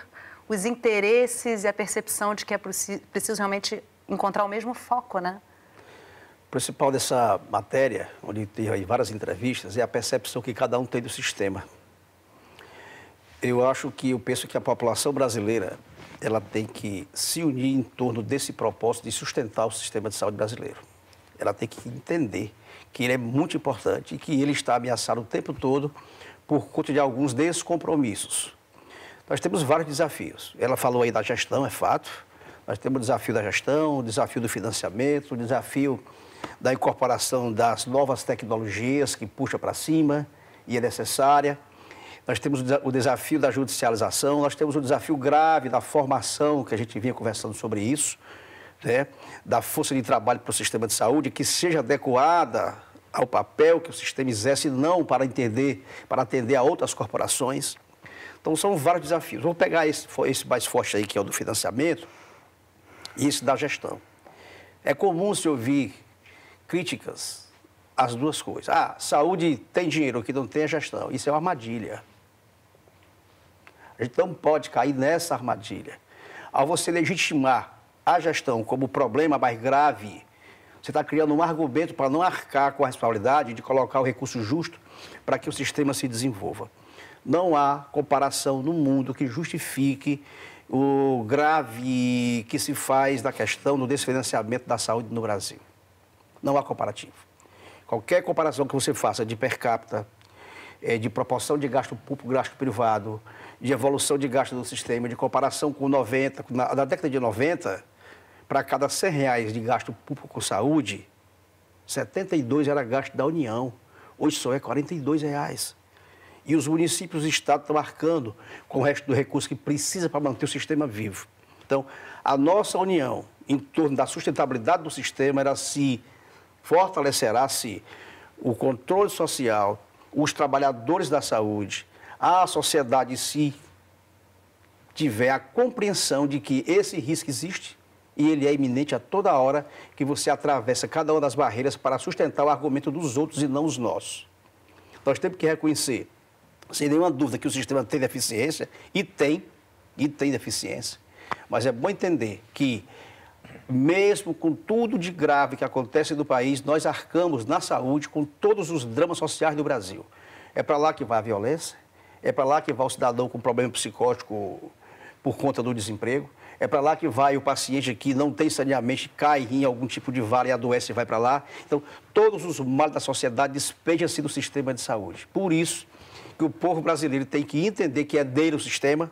os interesses e a percepção de que é preciso realmente encontrar o mesmo foco, né? O principal dessa matéria, onde tem várias entrevistas, é a percepção que cada um tem do sistema. Eu acho que, eu penso que a população brasileira, ela tem que se unir em torno desse propósito de sustentar o sistema de saúde brasileiro. Ela tem que entender que ele é muito importante e que ele está ameaçado o tempo todo por conta de alguns descompromissos. Nós temos vários desafios. Ela falou aí da gestão, é fato. Nós temos o desafio da gestão, o desafio do financiamento, o desafio da incorporação das novas tecnologias que puxa para cima e é necessária. Nós temos o desafio da judicialização, nós temos o desafio grave da formação, que a gente vinha conversando sobre isso, né? da força de trabalho para o sistema de saúde, que seja adequada ao papel que o sistema exerce, não para entender, para atender a outras corporações. Então, são vários desafios. Vou pegar esse, esse mais forte aí, que é o do financiamento, e esse da gestão. É comum se ouvir críticas às duas coisas. Ah, saúde tem dinheiro, que não tem a é gestão. Isso é uma armadilha. A gente não pode cair nessa armadilha. Ao você legitimar a gestão como problema mais grave, você está criando um argumento para não arcar com a responsabilidade de colocar o recurso justo para que o sistema se desenvolva. Não há comparação no mundo que justifique o grave que se faz da questão do desfinanciamento da saúde no Brasil. Não há comparativo. Qualquer comparação que você faça de per capita, eh, de proporção de gasto público, gasto privado, de evolução de gasto do sistema, de comparação com 90, na, na década de 90, para cada 100 reais de gasto público com saúde, 72 era gasto da União. Hoje só é 42 reais. E os municípios e o estão tá marcando com o resto do recurso que precisa para manter o sistema vivo. Então, a nossa união em torno da sustentabilidade do sistema era se fortalecerá-se o controle social, os trabalhadores da saúde, a sociedade se tiver a compreensão de que esse risco existe e ele é iminente a toda hora que você atravessa cada uma das barreiras para sustentar o argumento dos outros e não os nossos. Nós temos que reconhecer, sem nenhuma dúvida, que o sistema tem deficiência e tem, e tem deficiência. Mas é bom entender que mesmo com tudo de grave que acontece no país, nós arcamos na saúde com todos os dramas sociais do Brasil. É para lá que vai a violência, é para lá que vai o cidadão com problema psicótico por conta do desemprego, é para lá que vai o paciente que não tem saneamento, cai em algum tipo de vara e adoece e vai para lá. Então, todos os males da sociedade despejam-se do sistema de saúde. Por isso que o povo brasileiro tem que entender que é dele o sistema,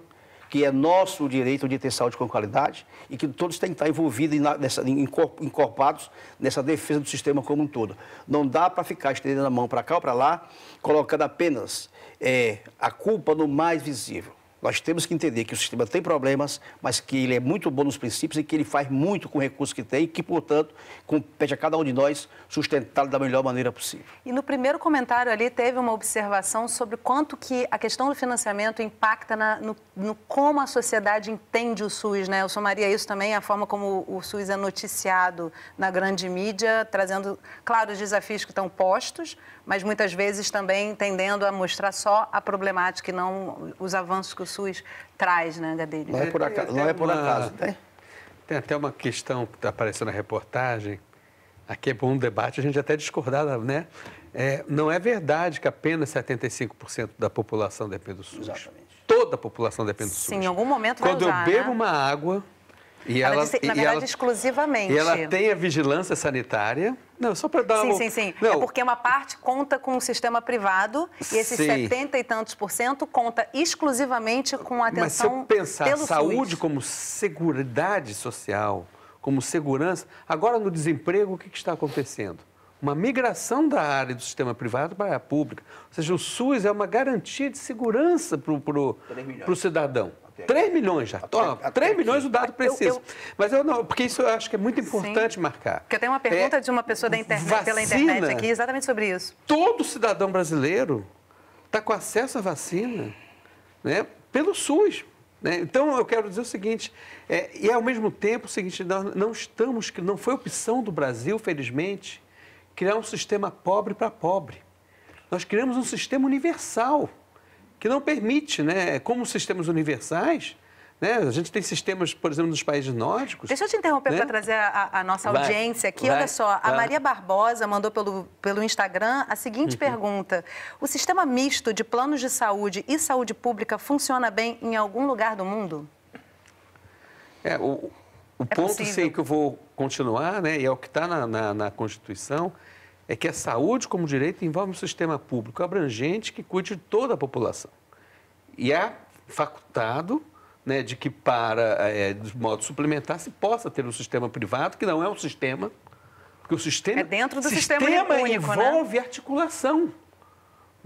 que é nosso direito de ter saúde com qualidade e que todos têm que estar envolvidos, nessa, encorpados nessa defesa do sistema como um todo. Não dá para ficar estendendo a mão para cá ou para lá, colocando apenas é, a culpa no mais visível. Nós temos que entender que o sistema tem problemas, mas que ele é muito bom nos princípios e que ele faz muito com o recurso que tem e que, portanto, compete a cada um de nós sustentá-lo da melhor maneira possível. E no primeiro comentário ali teve uma observação sobre quanto que a questão do financiamento impacta na, no, no, como a sociedade entende o SUS, né? Eu somaria isso também a forma como o SUS é noticiado na grande mídia, trazendo, claro, os desafios que estão postos, mas muitas vezes também tendendo a mostrar só a problemática e não os avanços que o SUS traz, né, Gadelho? Não é por acaso, não é por acaso tem? Tem até uma questão que está aparecendo na reportagem, aqui é bom um debate, a gente até discordava, né? É, não é verdade que apenas 75% da população depende do SUS. Exatamente. Toda a população depende do SUS. Sim, em algum momento vai Quando eu bebo né? uma água, e ela, ela disse, na verdade, ela, exclusivamente. E ela tem a vigilância sanitária. Não, só para dar Sim, um... sim, sim. Não. É porque uma parte conta com o sistema privado e esses sim. 70 e tantos por cento conta exclusivamente com a atenção Mas se eu pensar saúde SUS. como seguridade social, como segurança, agora no desemprego, o que, que está acontecendo? uma migração da área do sistema privado para a pública. Ou seja, o SUS é uma garantia de segurança para o cidadão. 3 milhões já. Até, oh, 3 aqui. milhões o dado precisa. Eu, eu... Mas eu não, porque isso eu acho que é muito importante Sim. marcar. Porque eu tenho uma pergunta é, de uma pessoa da internet, vacina, pela internet aqui, exatamente sobre isso. Todo cidadão brasileiro está com acesso à vacina né, pelo SUS. Né? Então, eu quero dizer o seguinte, é, e ao mesmo tempo, o seguinte, nós não estamos, não foi opção do Brasil, felizmente, criar um sistema pobre para pobre. Nós criamos um sistema universal que não permite, né? É como sistemas universais, né? A gente tem sistemas, por exemplo, nos países nórdicos. Deixa eu te interromper né? para trazer a, a nossa vai, audiência aqui. Vai, Olha só, vai. a Maria Barbosa mandou pelo, pelo Instagram a seguinte uhum. pergunta: O sistema misto de planos de saúde e saúde pública funciona bem em algum lugar do mundo? É, o, o é ponto, sei sim, que eu vou continuar, né? E é o que está na, na, na Constituição, é que a saúde como direito envolve um sistema público abrangente que cuide de toda a população. E é facultado né, de que, para, é, de modo suplementar, se possa ter um sistema privado, que não é um sistema, porque o sistema... É dentro do sistema, sistema único, né? envolve né? articulação.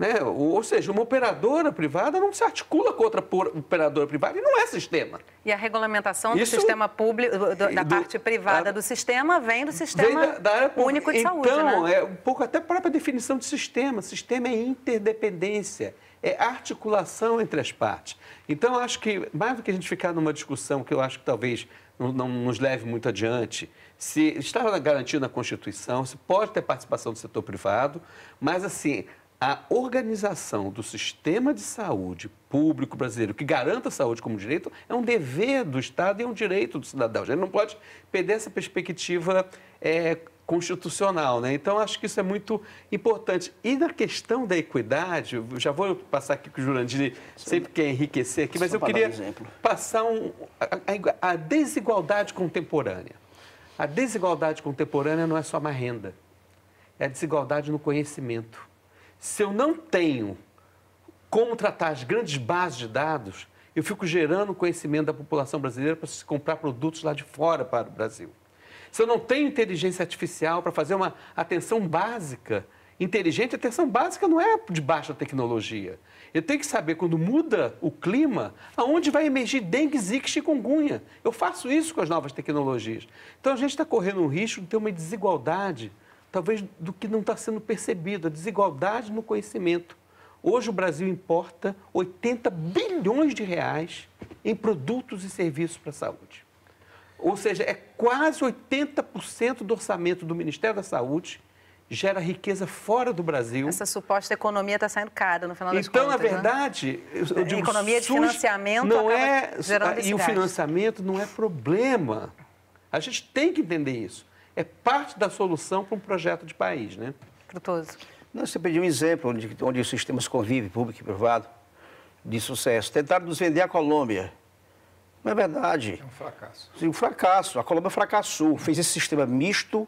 Né? Ou seja, uma operadora privada não se articula com outra operadora privada e não é sistema. E a regulamentação do sistema público, da do, parte privada a, do sistema, vem do sistema vem da, da área único de então, saúde. Então, né? é um pouco até a própria definição de sistema. Sistema é interdependência, é articulação entre as partes. Então, acho que, mais do que a gente ficar numa discussão que eu acho que talvez não, não nos leve muito adiante, se está garantido na Constituição, se pode ter participação do setor privado, mas assim, a organização do sistema de saúde público brasileiro, que garanta a saúde como direito, é um dever do Estado e é um direito do cidadão. A gente não pode perder essa perspectiva é, constitucional. Né? Então, acho que isso é muito importante. E na questão da equidade, já vou passar aqui que o Jurandir sempre quer enriquecer aqui, mas Só eu queria um passar um, a, a desigualdade contemporânea. A desigualdade contemporânea não é só uma renda, é a desigualdade no conhecimento se eu não tenho como tratar as grandes bases de dados, eu fico gerando conhecimento da população brasileira para se comprar produtos lá de fora para o Brasil. Se eu não tenho inteligência artificial para fazer uma atenção básica, inteligente, atenção básica não é de baixa tecnologia. Eu tenho que saber, quando muda o clima, aonde vai emergir dengue, zika e chikungunya. Eu faço isso com as novas tecnologias. Então, a gente está correndo um risco de ter uma desigualdade talvez do que não está sendo percebido, a desigualdade no conhecimento. Hoje o Brasil importa 80 bilhões de reais em produtos e serviços para a saúde. Ou seja, é quase 80% do orçamento do Ministério da Saúde gera riqueza fora do Brasil. Essa suposta economia está saindo cara no final das então, contas. Então, né? na verdade, né? eu, é, digo, economia de financiamento não é e o financiamento não é problema. A gente tem que entender isso é parte da solução para um projeto de país, né? Frutoso. Não, você pediu um exemplo onde, onde os sistemas convivem, público e privado, de sucesso. Tentaram nos vender a Colômbia. Não é verdade. É um fracasso. Um fracasso. A Colômbia fracassou. Fez esse sistema misto,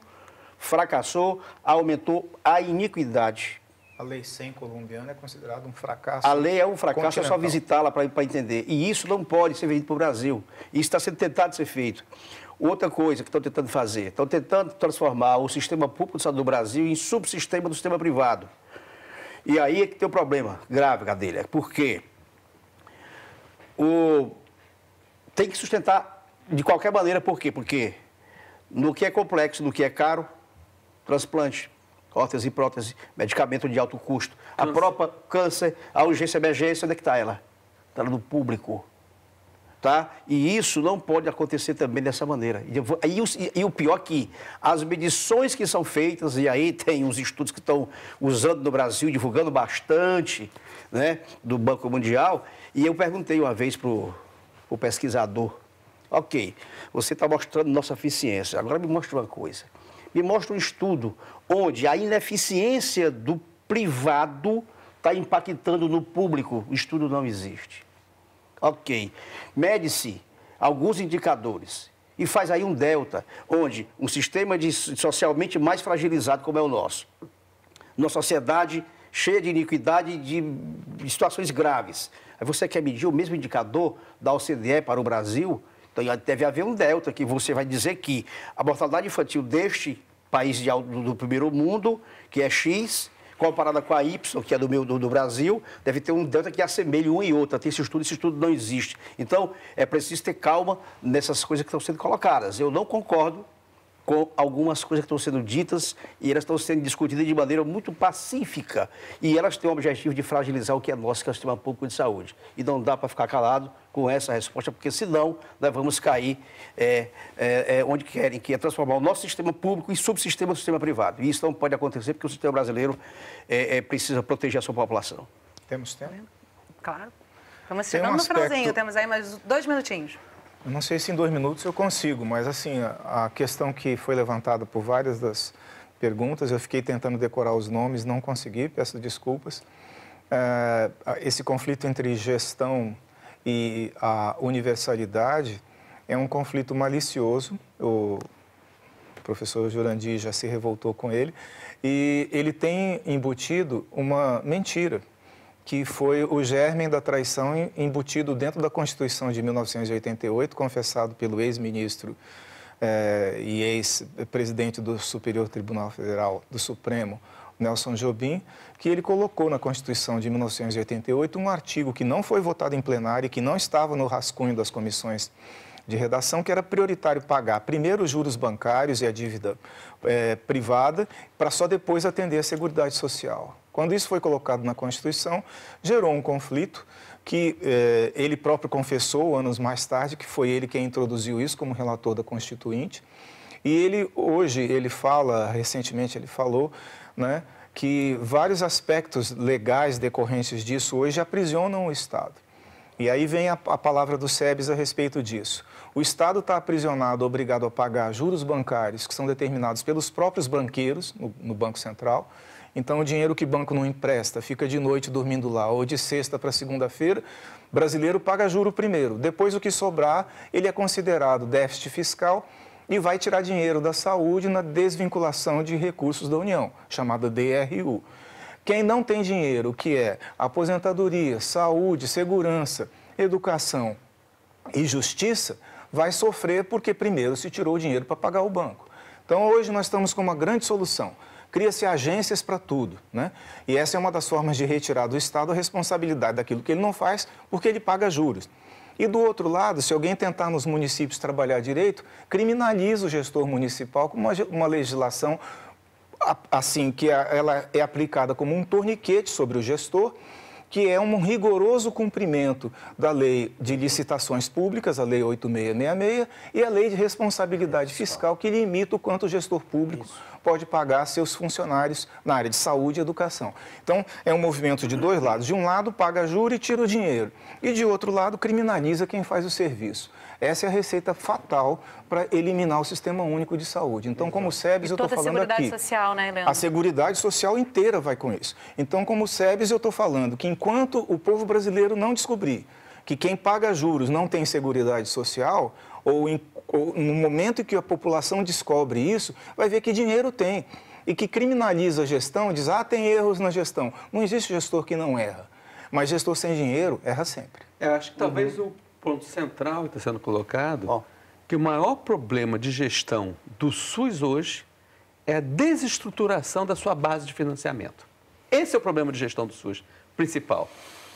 fracassou, aumentou a iniquidade a Lei 100 colombiana é considerada um fracasso. A lei é um fracasso, é só visitá-la para entender. E isso não pode ser vendido para o Brasil. Isso está sendo tentado ser feito. Outra coisa que estão tentando fazer, estão tentando transformar o sistema público do Estado do Brasil em subsistema do sistema privado. E aí é que tem um problema grave, Cadeira. Por quê? O... Tem que sustentar de qualquer maneira, por quê? Porque no que é complexo, no que é caro, transplante. Órtese e prótese, medicamento de alto custo. Câncer. A própria câncer, a urgência emergência, onde é que está ela? Está no público. Tá? E isso não pode acontecer também dessa maneira. E, vou, e, o, e o pior é que as medições que são feitas, e aí tem uns estudos que estão usando no Brasil, divulgando bastante, né, do Banco Mundial, e eu perguntei uma vez para o pesquisador, ok, você está mostrando nossa eficiência, agora me mostra uma coisa me mostra um estudo onde a ineficiência do privado está impactando no público. O estudo não existe. Ok. Mede-se alguns indicadores e faz aí um delta, onde um sistema de, socialmente mais fragilizado como é o nosso, numa sociedade cheia de iniquidade e de situações graves. Aí você quer medir o mesmo indicador da OCDE para o Brasil, então, deve haver um delta que você vai dizer que a mortalidade infantil deste país de, do, do primeiro mundo, que é X, comparada com a Y, que é do do, do, Brasil, deve ter um delta que assemelhe um e outra. Tem esse estudo, esse estudo não existe. Então, é preciso ter calma nessas coisas que estão sendo colocadas. Eu não concordo com algumas coisas que estão sendo ditas e elas estão sendo discutidas de maneira muito pacífica. E elas têm o objetivo de fragilizar o que é nosso, que é o sistema público de saúde. E não dá para ficar calado com essa resposta, porque senão nós vamos cair é, é, é, onde querem, que é transformar o nosso sistema público em subsistema do sistema privado. E isso não pode acontecer porque o sistema brasileiro é, é, precisa proteger a sua população. Temos tempo? Claro. Estamos chegando um aspecto... no finalzinho, temos aí mais dois minutinhos. Não sei se em dois minutos eu consigo, mas assim, a questão que foi levantada por várias das perguntas, eu fiquei tentando decorar os nomes, não consegui, peço desculpas. É, esse conflito entre gestão e a universalidade é um conflito malicioso. O professor Jurandi já se revoltou com ele e ele tem embutido uma mentira que foi o germe da traição embutido dentro da Constituição de 1988, confessado pelo ex-ministro eh, e ex-presidente do Superior Tribunal Federal, do Supremo, Nelson Jobim, que ele colocou na Constituição de 1988 um artigo que não foi votado em plenário e que não estava no rascunho das comissões de redação, que era prioritário pagar primeiro os juros bancários e a dívida é, privada, para só depois atender a Seguridade Social. Quando isso foi colocado na Constituição, gerou um conflito que eh, ele próprio confessou anos mais tarde, que foi ele quem introduziu isso como relator da Constituinte. E ele hoje, ele fala, recentemente ele falou, né, que vários aspectos legais decorrentes disso hoje aprisionam o Estado. E aí vem a, a palavra do SEBS a respeito disso. O Estado está aprisionado, obrigado a pagar juros bancários que são determinados pelos próprios banqueiros no, no Banco Central, então, o dinheiro que o banco não empresta fica de noite dormindo lá, ou de sexta para segunda-feira. Brasileiro paga juro primeiro. Depois, o que sobrar, ele é considerado déficit fiscal e vai tirar dinheiro da saúde na desvinculação de recursos da União, chamada DRU. Quem não tem dinheiro, que é aposentadoria, saúde, segurança, educação e justiça, vai sofrer porque primeiro se tirou o dinheiro para pagar o banco. Então hoje nós estamos com uma grande solução. Cria-se agências para tudo, né? E essa é uma das formas de retirar do Estado a responsabilidade daquilo que ele não faz, porque ele paga juros. E do outro lado, se alguém tentar nos municípios trabalhar direito, criminaliza o gestor municipal com uma, uma legislação assim que é, ela é aplicada como um torniquete sobre o gestor que é um rigoroso cumprimento da lei de licitações públicas, a lei 8666, e a lei de responsabilidade fiscal, que limita o quanto o gestor público Isso. pode pagar a seus funcionários na área de saúde e educação. Então, é um movimento de dois lados. De um lado, paga juro e tira o dinheiro. E de outro lado, criminaliza quem faz o serviço. Essa é a receita fatal para eliminar o Sistema Único de Saúde. Então, como SEBS, eu estou falando aqui... a Seguridade Social, né, Leandro? A Seguridade Social inteira vai com isso. Então, como SEBS, eu estou falando que enquanto o povo brasileiro não descobrir que quem paga juros não tem Seguridade Social, ou, em, ou no momento em que a população descobre isso, vai ver que dinheiro tem e que criminaliza a gestão, diz, ah, tem erros na gestão. Não existe gestor que não erra, mas gestor sem dinheiro erra sempre. Eu acho que talvez uhum. o ponto central que está sendo colocado, oh. que o maior problema de gestão do SUS hoje é a desestruturação da sua base de financiamento. Esse é o problema de gestão do SUS principal.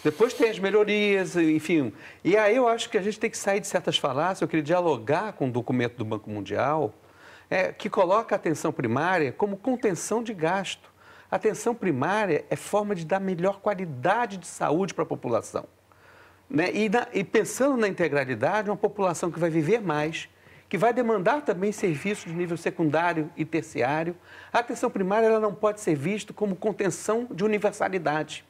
Depois tem as melhorias, enfim. E aí eu acho que a gente tem que sair de certas falácias. Eu queria dialogar com o um documento do Banco Mundial, é, que coloca a atenção primária como contenção de gasto. A atenção primária é forma de dar melhor qualidade de saúde para a população. Né? E, na, e pensando na integralidade, uma população que vai viver mais, que vai demandar também serviços de nível secundário e terciário. A atenção primária ela não pode ser vista como contenção de universalidade,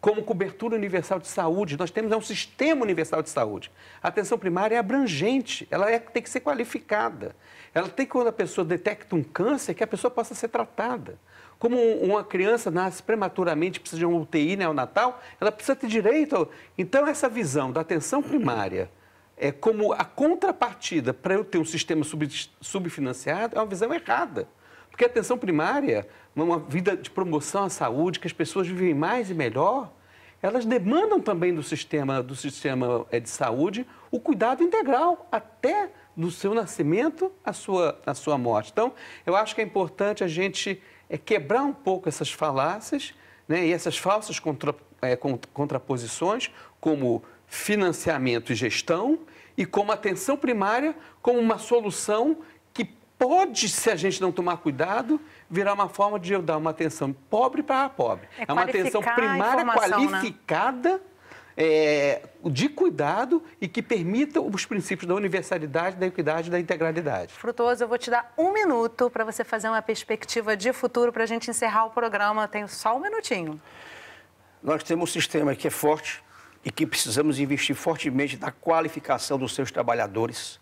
como cobertura universal de saúde. Nós temos é um sistema universal de saúde. A atenção primária é abrangente, ela é, tem que ser qualificada. Ela tem que, quando a pessoa detecta um câncer, que a pessoa possa ser tratada. Como uma criança nasce prematuramente, precisa de um UTI neonatal, ela precisa ter direito. Então, essa visão da atenção primária é como a contrapartida para eu ter um sistema sub, subfinanciado é uma visão errada. Porque a atenção primária, uma vida de promoção à saúde, que as pessoas vivem mais e melhor, elas demandam também do sistema, do sistema eh, de saúde o cuidado integral, até do seu nascimento à sua, à sua morte. Então, eu acho que é importante a gente é quebrar um pouco essas falácias né, e essas falsas contra, é, contraposições, como financiamento e gestão, e como atenção primária, como uma solução que pode, se a gente não tomar cuidado, virar uma forma de dar uma atenção pobre para a pobre. É, é uma atenção primária né? qualificada. Né? é, de cuidado e que permita os princípios da universalidade, da equidade e da integralidade. Frutuoso, eu vou te dar um minuto para você fazer uma perspectiva de futuro para a gente encerrar o programa. Eu tenho só um minutinho. Nós temos um sistema que é forte e que precisamos investir fortemente na qualificação dos seus trabalhadores,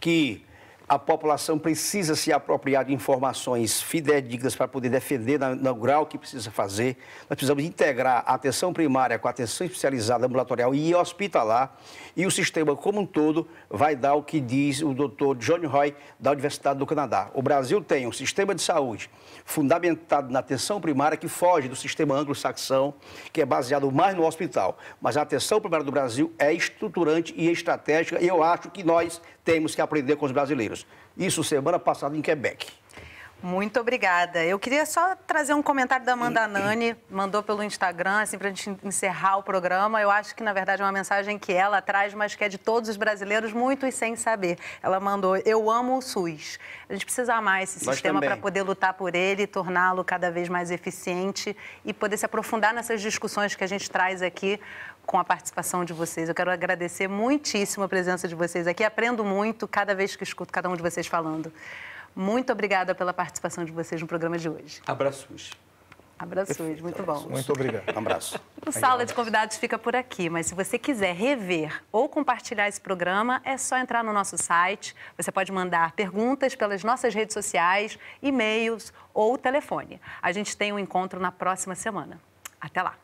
que a população precisa se apropriar de informações fidedignas para poder defender no, no grau que precisa fazer. Nós precisamos integrar a atenção primária com a atenção especializada ambulatorial e hospitalar. E o sistema como um todo vai dar o que diz o doutor John Roy, da Universidade do Canadá. O Brasil tem um sistema de saúde fundamentado na atenção primária que foge do sistema anglo-saxão, que é baseado mais no hospital. Mas a atenção primária do Brasil é estruturante e estratégica e eu acho que nós temos que aprender com os brasileiros. Isso semana passada em Quebec. Muito obrigada. Eu queria só trazer um comentário da Amanda hum. Nani, mandou pelo Instagram, assim, para a gente encerrar o programa. Eu acho que, na verdade, é uma mensagem que ela traz, mas que é de todos os brasileiros, muitos sem saber. Ela mandou: Eu amo o SUS. A gente precisa amar esse Nós sistema para poder lutar por ele, torná-lo cada vez mais eficiente e poder se aprofundar nessas discussões que a gente traz aqui com a participação de vocês. Eu quero agradecer muitíssimo a presença de vocês aqui. Aprendo muito cada vez que escuto cada um de vocês falando. Muito obrigada pela participação de vocês no programa de hoje. Abraços. Abraços, muito bom. Muito obrigado. Um abraço. O Sala de Convidados fica por aqui, mas se você quiser rever ou compartilhar esse programa, é só entrar no nosso site. Você pode mandar perguntas pelas nossas redes sociais, e-mails ou telefone. A gente tem um encontro na próxima semana. Até lá.